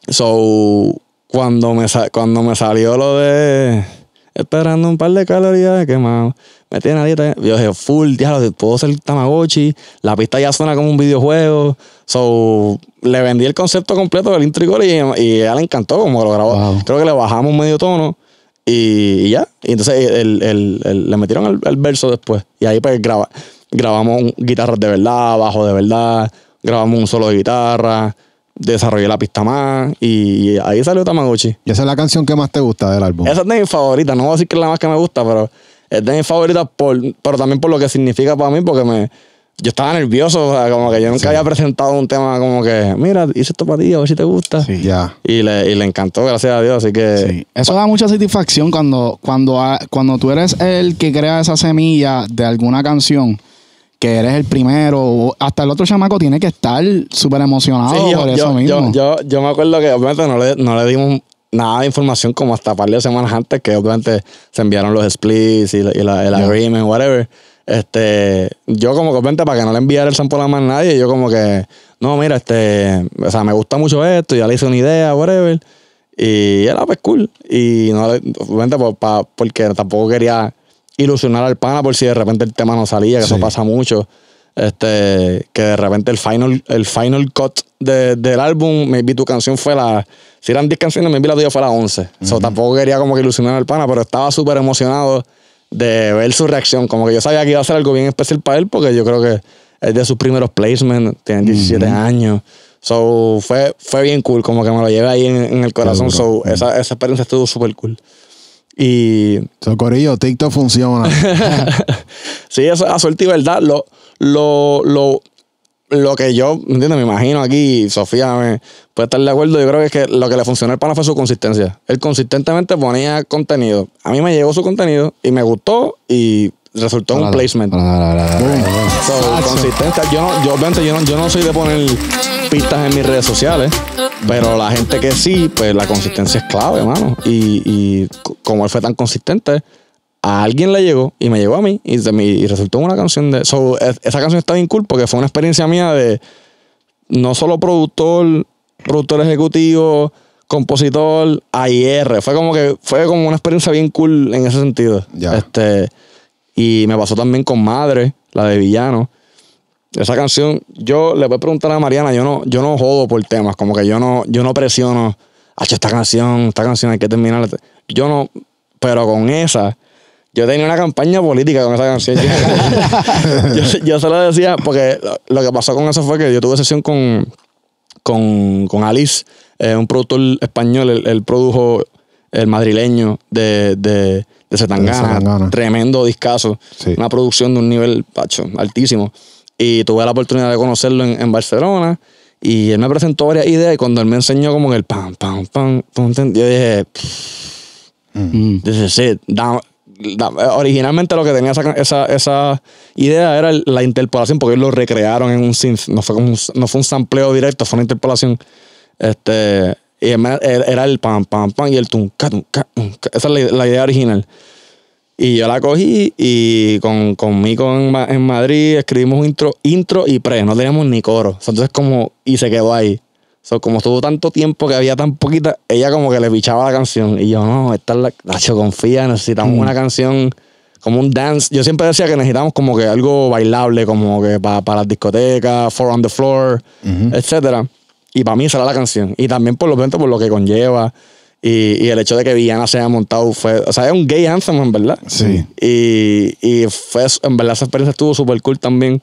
So, cuando me, cuando me salió lo de esperando un par de calorías quemado, me tiene la dieta. Yo dije, full, diablo, puedo ser Tamagotchi. La pista ya suena como un videojuego. So, le vendí el concepto completo del intrigol y, y ella le encantó como lo grabó. Creo que le bajamos medio tono y, ya. Y entonces le metieron el, verso después. Y ahí pues graba, grabamos guitarras de verdad, bajo de verdad, grabamos un solo de guitarra desarrollé la pista más y ahí salió Tamagotchi. ¿Y esa es la canción que más te gusta del álbum? Esa es de mi favorita, no voy a decir que es la más que me gusta, pero es de mi favorita por, pero también por lo que significa para mí, porque me, yo estaba nervioso, como que yo nunca había presentado un tema como que, mira, hice esto para ti, a ver si te gusta. ya. Y le, encantó, gracias a Dios, así que... Eso da mucha satisfacción cuando, cuando, cuando tú eres el que crea esa semilla de alguna canción que eres el primero. Hasta el otro chamaco tiene que estar súper emocionado por eso mismo. Yo, me acuerdo que obviamente no le, dimos nada de información como hasta par de semanas antes, que obviamente se enviaron los splits y, el agreement, whatever. Este, yo como que obviamente para que no le enviara el sample a más nadie, yo como que, no, mira, este, o sea, me gusta mucho esto, ya le hice una idea, whatever. Y era pues cool. Y no, obviamente pues, porque tampoco quería ilusionar al pana por si de repente el tema no salía, que eso pasa mucho. Este, que de repente el final, el final cut del álbum, vi tu canción fue la. Si eran 10 canciones, maybe la tuya fue la 11. so, tampoco quería como que ilusionar al pana, pero estaba súper emocionado de ver su reacción. Como que yo sabía que iba a ser algo bien especial para él, porque yo creo que es de sus primeros placements, tiene 17 años. So, fue, fue bien cool, como que me lo llevé ahí en, el corazón. So, esa, esa experiencia estuvo súper cool. Y. Socorillo, TikTok funciona. <laughs> sí, eso a suerte y verdad. Lo, lo, lo, lo que yo, ¿entiendes? Me imagino aquí, Sofía me puede estar de acuerdo. Yo creo que, que lo que le funcionó al pana fue su consistencia. Él consistentemente ponía contenido. A mí me llegó su contenido y me gustó y resultó un placement. Consistente. Yo no, yo, yo no, soy de poner pistas en mis redes sociales, pero la gente que sí, pues la consistencia es clave, mano. Y, como él fue tan consistente, a alguien le llegó y me llegó a mí y, de mí, resultó una canción de... So, e, esa canción está bien cool porque fue una experiencia mía de no solo productor, productor ejecutivo, compositor, AIR. Fue como que fue como una experiencia bien cool en ese sentido. Ya. Este, y me pasó también con Madre, la de Villano. Esa canción, yo le voy a preguntar a Mariana, yo no, yo no jodo por temas, como que yo no, yo no presiono, esta canción, esta canción hay que terminarla. Yo no, pero con esa, yo tenía una campaña política con esa canción. yo, <laughs> se lo decía, porque lo que pasó con eso fue que yo tuve sesión con, con, Alice, eh, un productor español, el él produjo el madrileño de, de, de Setangana. Tremendo discazo. Una producción de un nivel pacho, altísimo. Y tuve la oportunidad de conocerlo en, Barcelona. Y él me presentó varias ideas. Y cuando él me enseñó como el pam, pam, pam, pam, yo dije, mm. Mm. originalmente lo que tenía esa, esa, esa, idea era la interpolación, porque ellos lo recrearon en un synth. No fue, como un, no fue un sampleo directo, fue una interpolación. Este, y er, era el pam, pam, pam y el tunca, tunca, tunca. Esa es la, idea original. Y yo la cogí y con, conmigo en, Madrid escribimos intro, intro y pre. No teníamos ni coro. Entonces como, y se quedó ahí. So, como estuvo tanto tiempo que había tan poquita, ella como que le pichaba la canción. Y yo, no, esta es la. Nacho, confía, necesitamos mm. una canción, como un dance. Yo siempre decía que necesitamos como que algo bailable, como que para las discotecas, for on the floor, etcétera. Y para mí será la canción. Y también por lo tanto por lo que conlleva. Y, el hecho de que Villana se haya montado fue. O sea, es un gay anthem, en verdad. Sí. Y, fue, en verdad, esa experiencia estuvo súper cool también.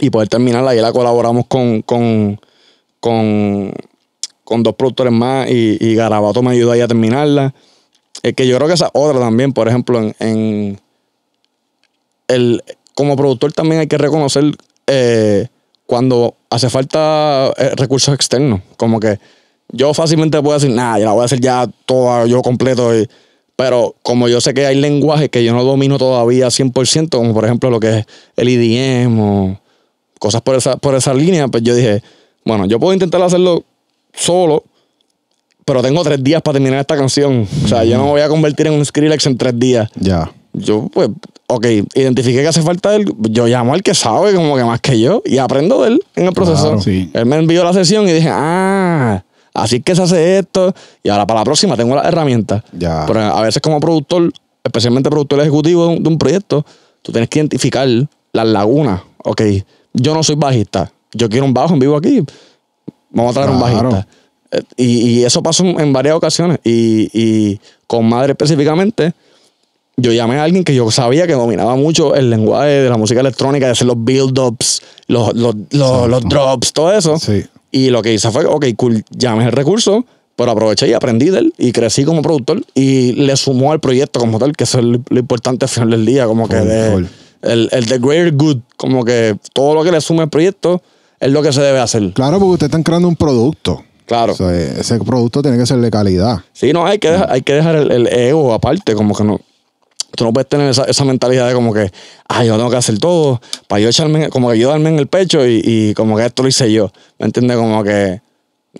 Y poder terminarla. Y la colaboramos con, con, con, dos productores más. Y, Garabato me ayudó ahí a terminarla. Es que yo creo que esa otra también, por ejemplo, en. el, como productor también hay que reconocer. Eh, cuando hace falta eh, recursos externos. Como que yo fácilmente puedo decir, nada, yo la voy a hacer ya toda yo completo. pero como yo sé que hay lenguajes que yo no domino todavía 100%, como por ejemplo lo que es el IDM o cosas por esa, por esa línea, pues yo dije, bueno, yo puedo intentar hacerlo solo, pero tengo tres días para terminar esta canción. O sea, yo no me voy a convertir en un Skrillex en tres días. Ya. Yo, pues, ok, identifiqué que hace falta él, yo llamo al que sabe como que más que yo y aprendo de él en el proceso. Él me envió la sesión y dije, ah, así que se hace esto y ahora para la próxima tengo las herramientas. Pero a veces como productor, especialmente productor ejecutivo de un, proyecto, tú tienes que identificar las lagunas. Ok, yo no soy bajista, yo quiero un bajo en vivo aquí, vamos a traer un bajista. Eh, y, eso pasó en varias ocasiones y, y con Madre específicamente yo llamé a alguien que yo sabía que dominaba mucho el lenguaje de la música electrónica, de hacer los build-ups, los, drops, todo eso. Sí. Y lo que hice fue, ok, cool, llamé el recurso, pero aproveché y aprendí de él y crecí como productor y le sumó al proyecto como tal, que eso es lo, importante al final del día, como que de, El, the greater good, como que todo lo que le sume al proyecto es lo que se debe hacer. Claro, porque ustedes están creando un producto. Claro. ese producto tiene que ser de calidad. Sí, no, hay que, dejar, hay que dejar el, ego aparte, como que no. Tú no puedes tener esa, mentalidad de como que, ah, yo tengo que hacer todo para yo echarme, como que yo darme en el pecho y, como que esto lo hice yo. ¿Me entiendes? Como que,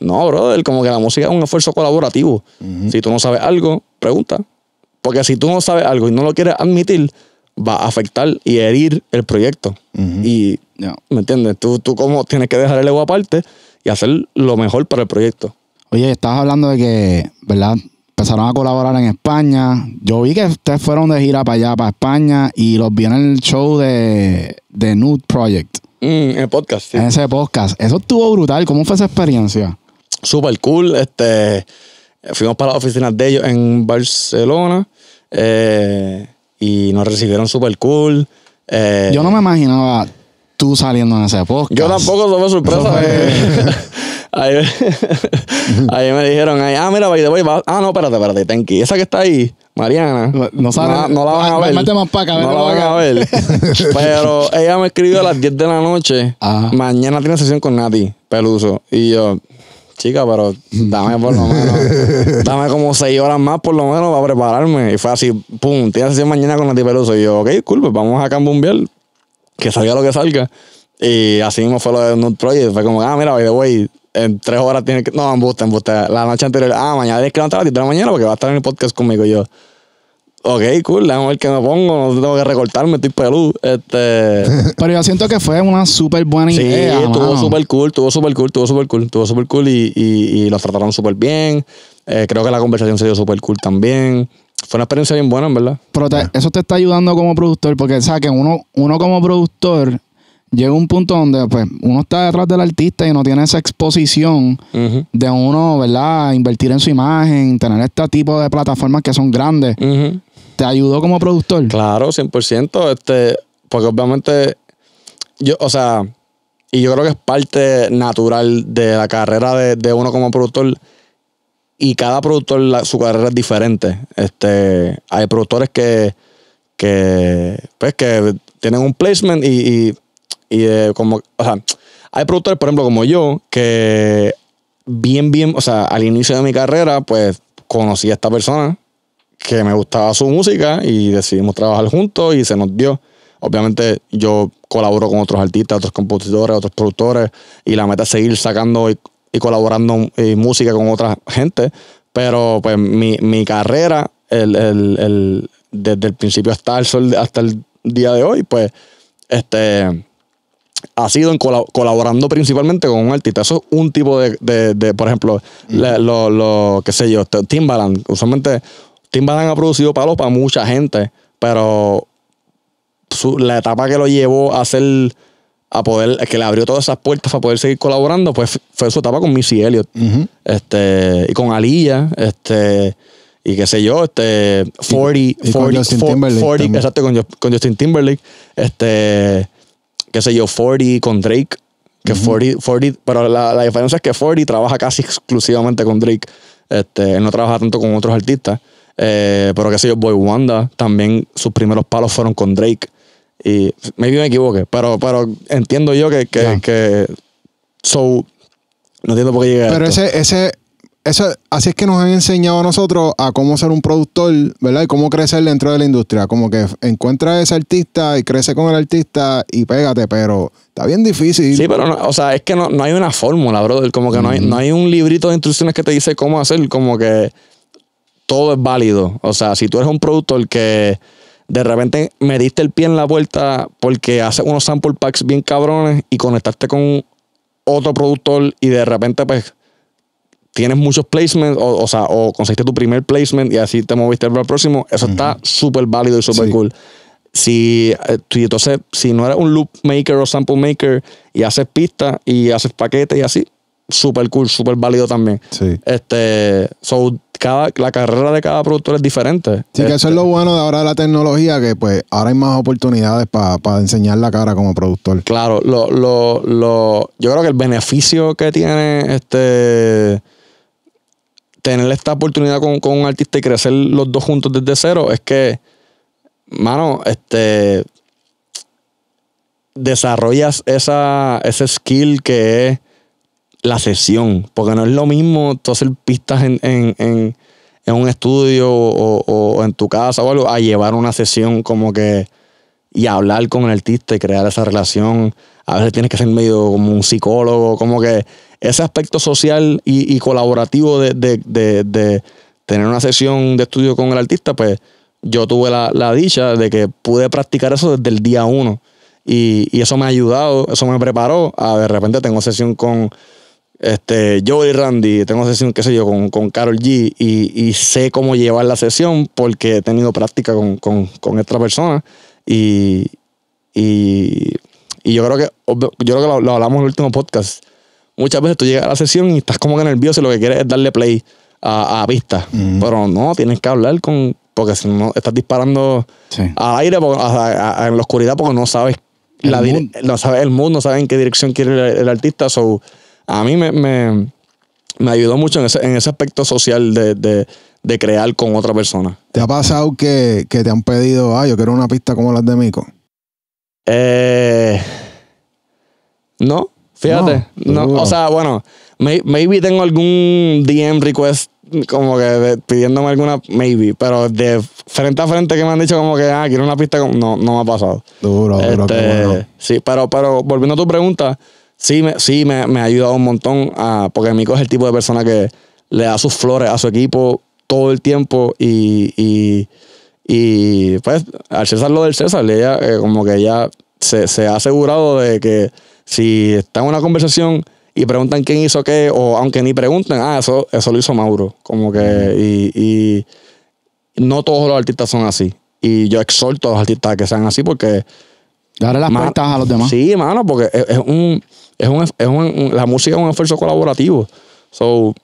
no, brother, como que la música es un esfuerzo colaborativo. Si tú no sabes algo, pregunta. Porque si tú no sabes algo y no lo quieres admitir, va a afectar y herir el proyecto. Y, ¿me entiendes? Tú, tú como tienes que dejar el ego aparte y hacer lo mejor para el proyecto. Oye, estabas hablando de que, ¿verdad? empezaron a colaborar en España. Yo vi que ustedes fueron de gira para allá, para España, y los vi en el show de, de Nude Project. Mm, en el podcast, En ese podcast. Eso estuvo brutal. ¿Cómo fue esa experiencia? Súper cool. Este, fuimos para las oficinas de ellos en Barcelona eh, y nos recibieron súper cool. Eh. Yo no me imaginaba tú saliendo en ese podcast. Yo tampoco, soy sorpresa. <laughs> <laughs> ahí, me dijeron, ah, mira, voy, voy ah, no, espérate, espérate, Tenki, esa que está ahí, Mariana, no, no, la van a ver. no la van a ver. <laughs> Pero ella me escribió a las 10 de la noche, ah. mañana tiene sesión con Nati, Peluso, y yo, chica, pero dame por lo menos, <laughs> dame como 6 horas más por lo menos para prepararme. Y fue así, pum, tiene sesión mañana con Nati Peluso. Y yo, ok, cool, pues vamos a cambumbear, que salga lo que salga. Y así mismo fue lo de Nude Project, fue como, ah, mira, by the way, en tres horas tiene que. No, embuste, embuste. La noche anterior, ah, mañana tienes que levantar a las de la mañana porque va a estar en el podcast conmigo. yo, ok, cool, déjame ver qué me pongo, no tengo que recortarme, estoy peludo. Este... <laughs> Pero yo siento que fue una súper buena idea. Sí, estuvo súper cool, estuvo súper cool, estuvo súper cool, estuvo súper cool y, y, trataron súper bien. Eh, creo que la conversación se dio súper cool también fue una experiencia bien buena, en verdad. Pero eso te está ayudando como productor, porque sabes que uno, uno como productor llega un punto donde pues, uno está detrás del artista y no tiene esa exposición de uno, ¿verdad? Invertir en su imagen, tener este tipo de plataformas que son grandes. ¿Te ayudó como productor? Claro, 100%. Este, porque obviamente, yo, o sea, y yo creo que es parte natural de la carrera de, uno como productor. Y cada productor, su carrera es diferente. Este, hay productores que, pues, que tienen un placement y y como, o sea, hay productores, por ejemplo, como yo, que bien, bien, o sea, al inicio de mi carrera, pues conocí a esta persona que me gustaba su música y decidimos trabajar juntos y se nos dio. Obviamente yo colaboro con otros artistas, otros compositores, otros productores y la meta es seguir sacando y, colaborando en música con otra gente. Pero pues mi, mi carrera, el, el, el, desde el principio hasta el, sol, hasta el día de hoy, pues este ha sido en colaborando principalmente con un artista. Eso es un tipo de, de, por ejemplo, lo, lo, qué sé yo, Timbaland. Usualmente Timbaland ha producido palos para mucha gente, pero la etapa que lo llevó a ser a poder, que le abrió todas esas puertas para poder seguir colaborando, pues fue su etapa con Missy Elliott. Este, y con Aliyah, este, y qué sé yo, este, 40, 40, y 40, 40 exacto, con, con, Justin Timberlake, este, que sé yo, 40 con Drake. Que 40, pero la, diferencia es que 40 trabaja casi exclusivamente con Drake. Este, él no trabaja tanto con otros artistas. Eh, pero que sé yo, Boy Wanda, también sus primeros palos fueron con Drake. Y maybe me equivoqué, pero, pero entiendo yo que, que, que so, no entiendo por qué Pero a ese, ese, eso, así es que nos han enseñado a nosotros a cómo ser un productor, ¿verdad? Y cómo crecer dentro de la industria. Como que encuentras a ese artista y crece con el artista y pégate, pero está bien difícil. Sí, pero, o sea, es que no, hay una fórmula, brother. Como que no, hay, no hay un librito de instrucciones que te dice cómo hacer. Como que todo es válido. O sea, si tú eres un productor que de repente me diste el pie en la puerta porque haces unos sample packs bien cabrones y conectaste con otro productor y de repente, pues tienes muchos placements, o, sea, o conseguiste tu primer placement y así te moviste al próximo, eso está súper válido y súper cool. Si, eh, entonces, si no eres un loop maker o sample maker y haces pistas y haces paquetes y así, súper cool, súper válido también. Sí. Este, so, cada, la carrera de cada productor es diferente. Sí, que eso es lo este. bueno de ahora la tecnología, que pues ahora hay más oportunidades para enseñar la cara como productor. Claro, lo, lo, lo, yo creo que el beneficio que tiene este tener esta oportunidad con, un artista y crecer los dos juntos desde cero es que, mano, este desarrollas esa, ese skill que es la sesión, porque no es lo mismo tú hacer pistas en, en, en, en un estudio o, o, en tu casa o algo, a llevar una sesión como que y hablar con el artista y crear esa relación. A veces tienes que ser medio como un psicólogo, como que ese aspecto social y, colaborativo de, tener una sesión de estudio con el artista, pues yo tuve la, dicha de que pude practicar eso desde el día uno. Y, eso me ha ayudado, eso me preparó. A de repente tengo sesión con este, y Randy, tengo sesión, qué sé yo, con, Carol G. Y, y, sé cómo llevar la sesión porque he tenido práctica con, esta persona. Y, yo creo que, yo creo que lo hablamos en el último podcast muchas veces tú llegas a la sesión y estás como que nervioso y lo que quieres es darle play a, a pista. Pero no, tienes que hablar con. Porque si no, estás disparando aire, en la oscuridad, porque no sabes, el no sabes el mundo, no sabes en qué dirección quiere el, artista. So, a mí me, ayudó mucho en ese, en ese aspecto social de, crear con otra persona. ¿Te ha pasado que, te han pedido, ah, yo quiero una pista como las de Mico? Eh, no, Fíjate. No, o sea, bueno, maybe tengo algún DM request como que pidiéndome alguna, maybe, pero de frente a frente que me han dicho como que, ah, quiero una pista, no, no me ha pasado. Duro, este, Sí, pero, pero volviendo a tu pregunta, sí, me, sí me, ha ayudado un montón, a, ah, porque Mico es el tipo de persona que le da sus flores a su equipo todo el tiempo y, y, pues al César lo del César, ella eh, como que ella se ha asegurado de que si están en una conversación y preguntan quién hizo qué, o aunque ni pregunten, ah, eso, eso lo hizo Mauro. Como que, y, no todos los artistas son así. Y yo exhorto a los artistas a que sean así porque... Darle las puertas a los demás. Sí, mano, porque es, un, la música es un esfuerzo colaborativo. So,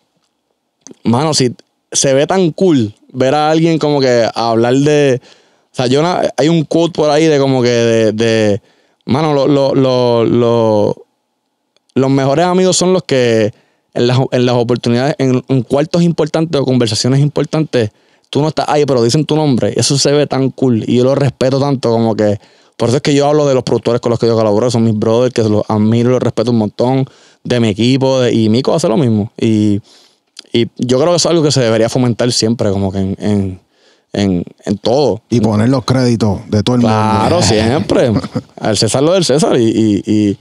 mano, si se ve tan cool ver a alguien como que hablar de. O sea, hay un quote por ahí de como que de Mano, los mejores amigos son los que en las, oportunidades, en, cuartos importantes o conversaciones importantes, tú no estás ahí, pero dicen tu nombre. Eso se ve tan cool y yo lo respeto tanto como que... Por eso es que yo hablo de los productores con los que yo colaboro, son mis brothers, que los admiro los respeto un montón, de mi equipo, y Mico hace lo mismo. Y, y yo creo que eso es algo que se debería fomentar siempre, como que en en, todo. Y poner los créditos de todo el mundo. Claro, siempre. <laughs> Al César lo del César. Y, y,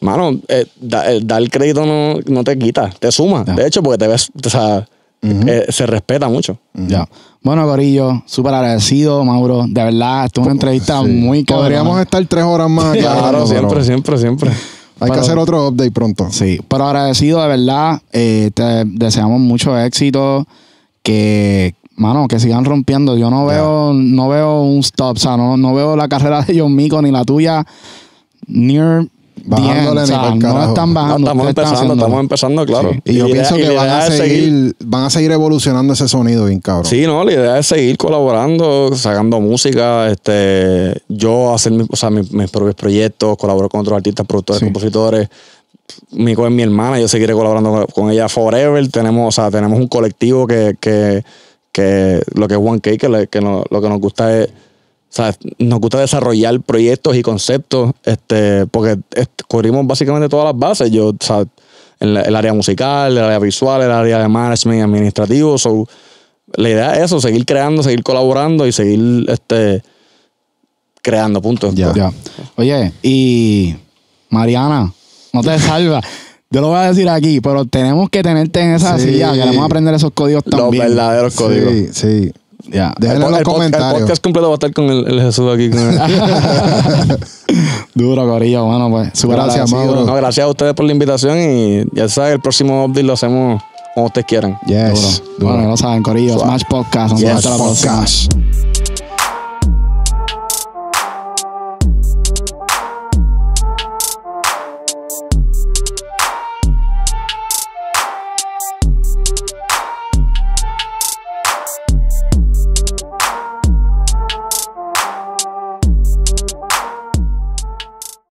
mano, el eh, eh, dar crédito no, te quita, te suma. De hecho, porque te ves, o sea, eh, se respeta mucho. Mm. Ya. Bueno, Corillo, súper agradecido, Mauro. De verdad, esto una entrevista muy caro. Podríamos estar tres horas más. claro, siempre, siempre, siempre. Hay que hacer otro update pronto. Sí, pero agradecido de verdad. te deseamos mucho éxito. Que, mano, que sigan rompiendo. Yo no veo, no veo un stop. O sea, no, veo la carrera de John Mico ni la tuya near Bajándole estamos empezando, estamos empezando, claro. Y, yo pienso que van a, seguir, van a seguir evolucionando ese sonido bien cabrón. Sí, no, la idea es seguir colaborando, sacando música, este, yo hacer mis, propios proyectos, colaboro con otros artistas, productores, compositores. Mico es mi hermana, yo seguiré colaborando con ella forever. Tenemos, o sea, tenemos un colectivo que que lo que es One Cake que, que lo que nos gusta es, nos gusta desarrollar proyectos y conceptos, este, porque cubrimos básicamente todas las bases. Yo, o sea, el, área musical, el área visual, el área de management administrativo. So, la idea es eso, seguir creando, seguir colaborando y seguir este, creando, punto. Ya, Oye, y Mariana, no te <laughs> salvas. Yo lo voy a decir aquí, pero tenemos que tenerte en esa sí. silla. Queremos aprender esos códigos también. Los verdaderos códigos. Sí, sí. Ya. Yeah. los comentarios. El podcast completo va a estar con el, Jesús aquí. <laughs> Duro, Corillo. Bueno, pues. gracias, Mauro. gracias a ustedes por la invitación y ya saben, el próximo update lo hacemos como ustedes quieran. Yes. Duro. Bueno, lo saben, Corillo. Smash Podcast. Smash Podcast.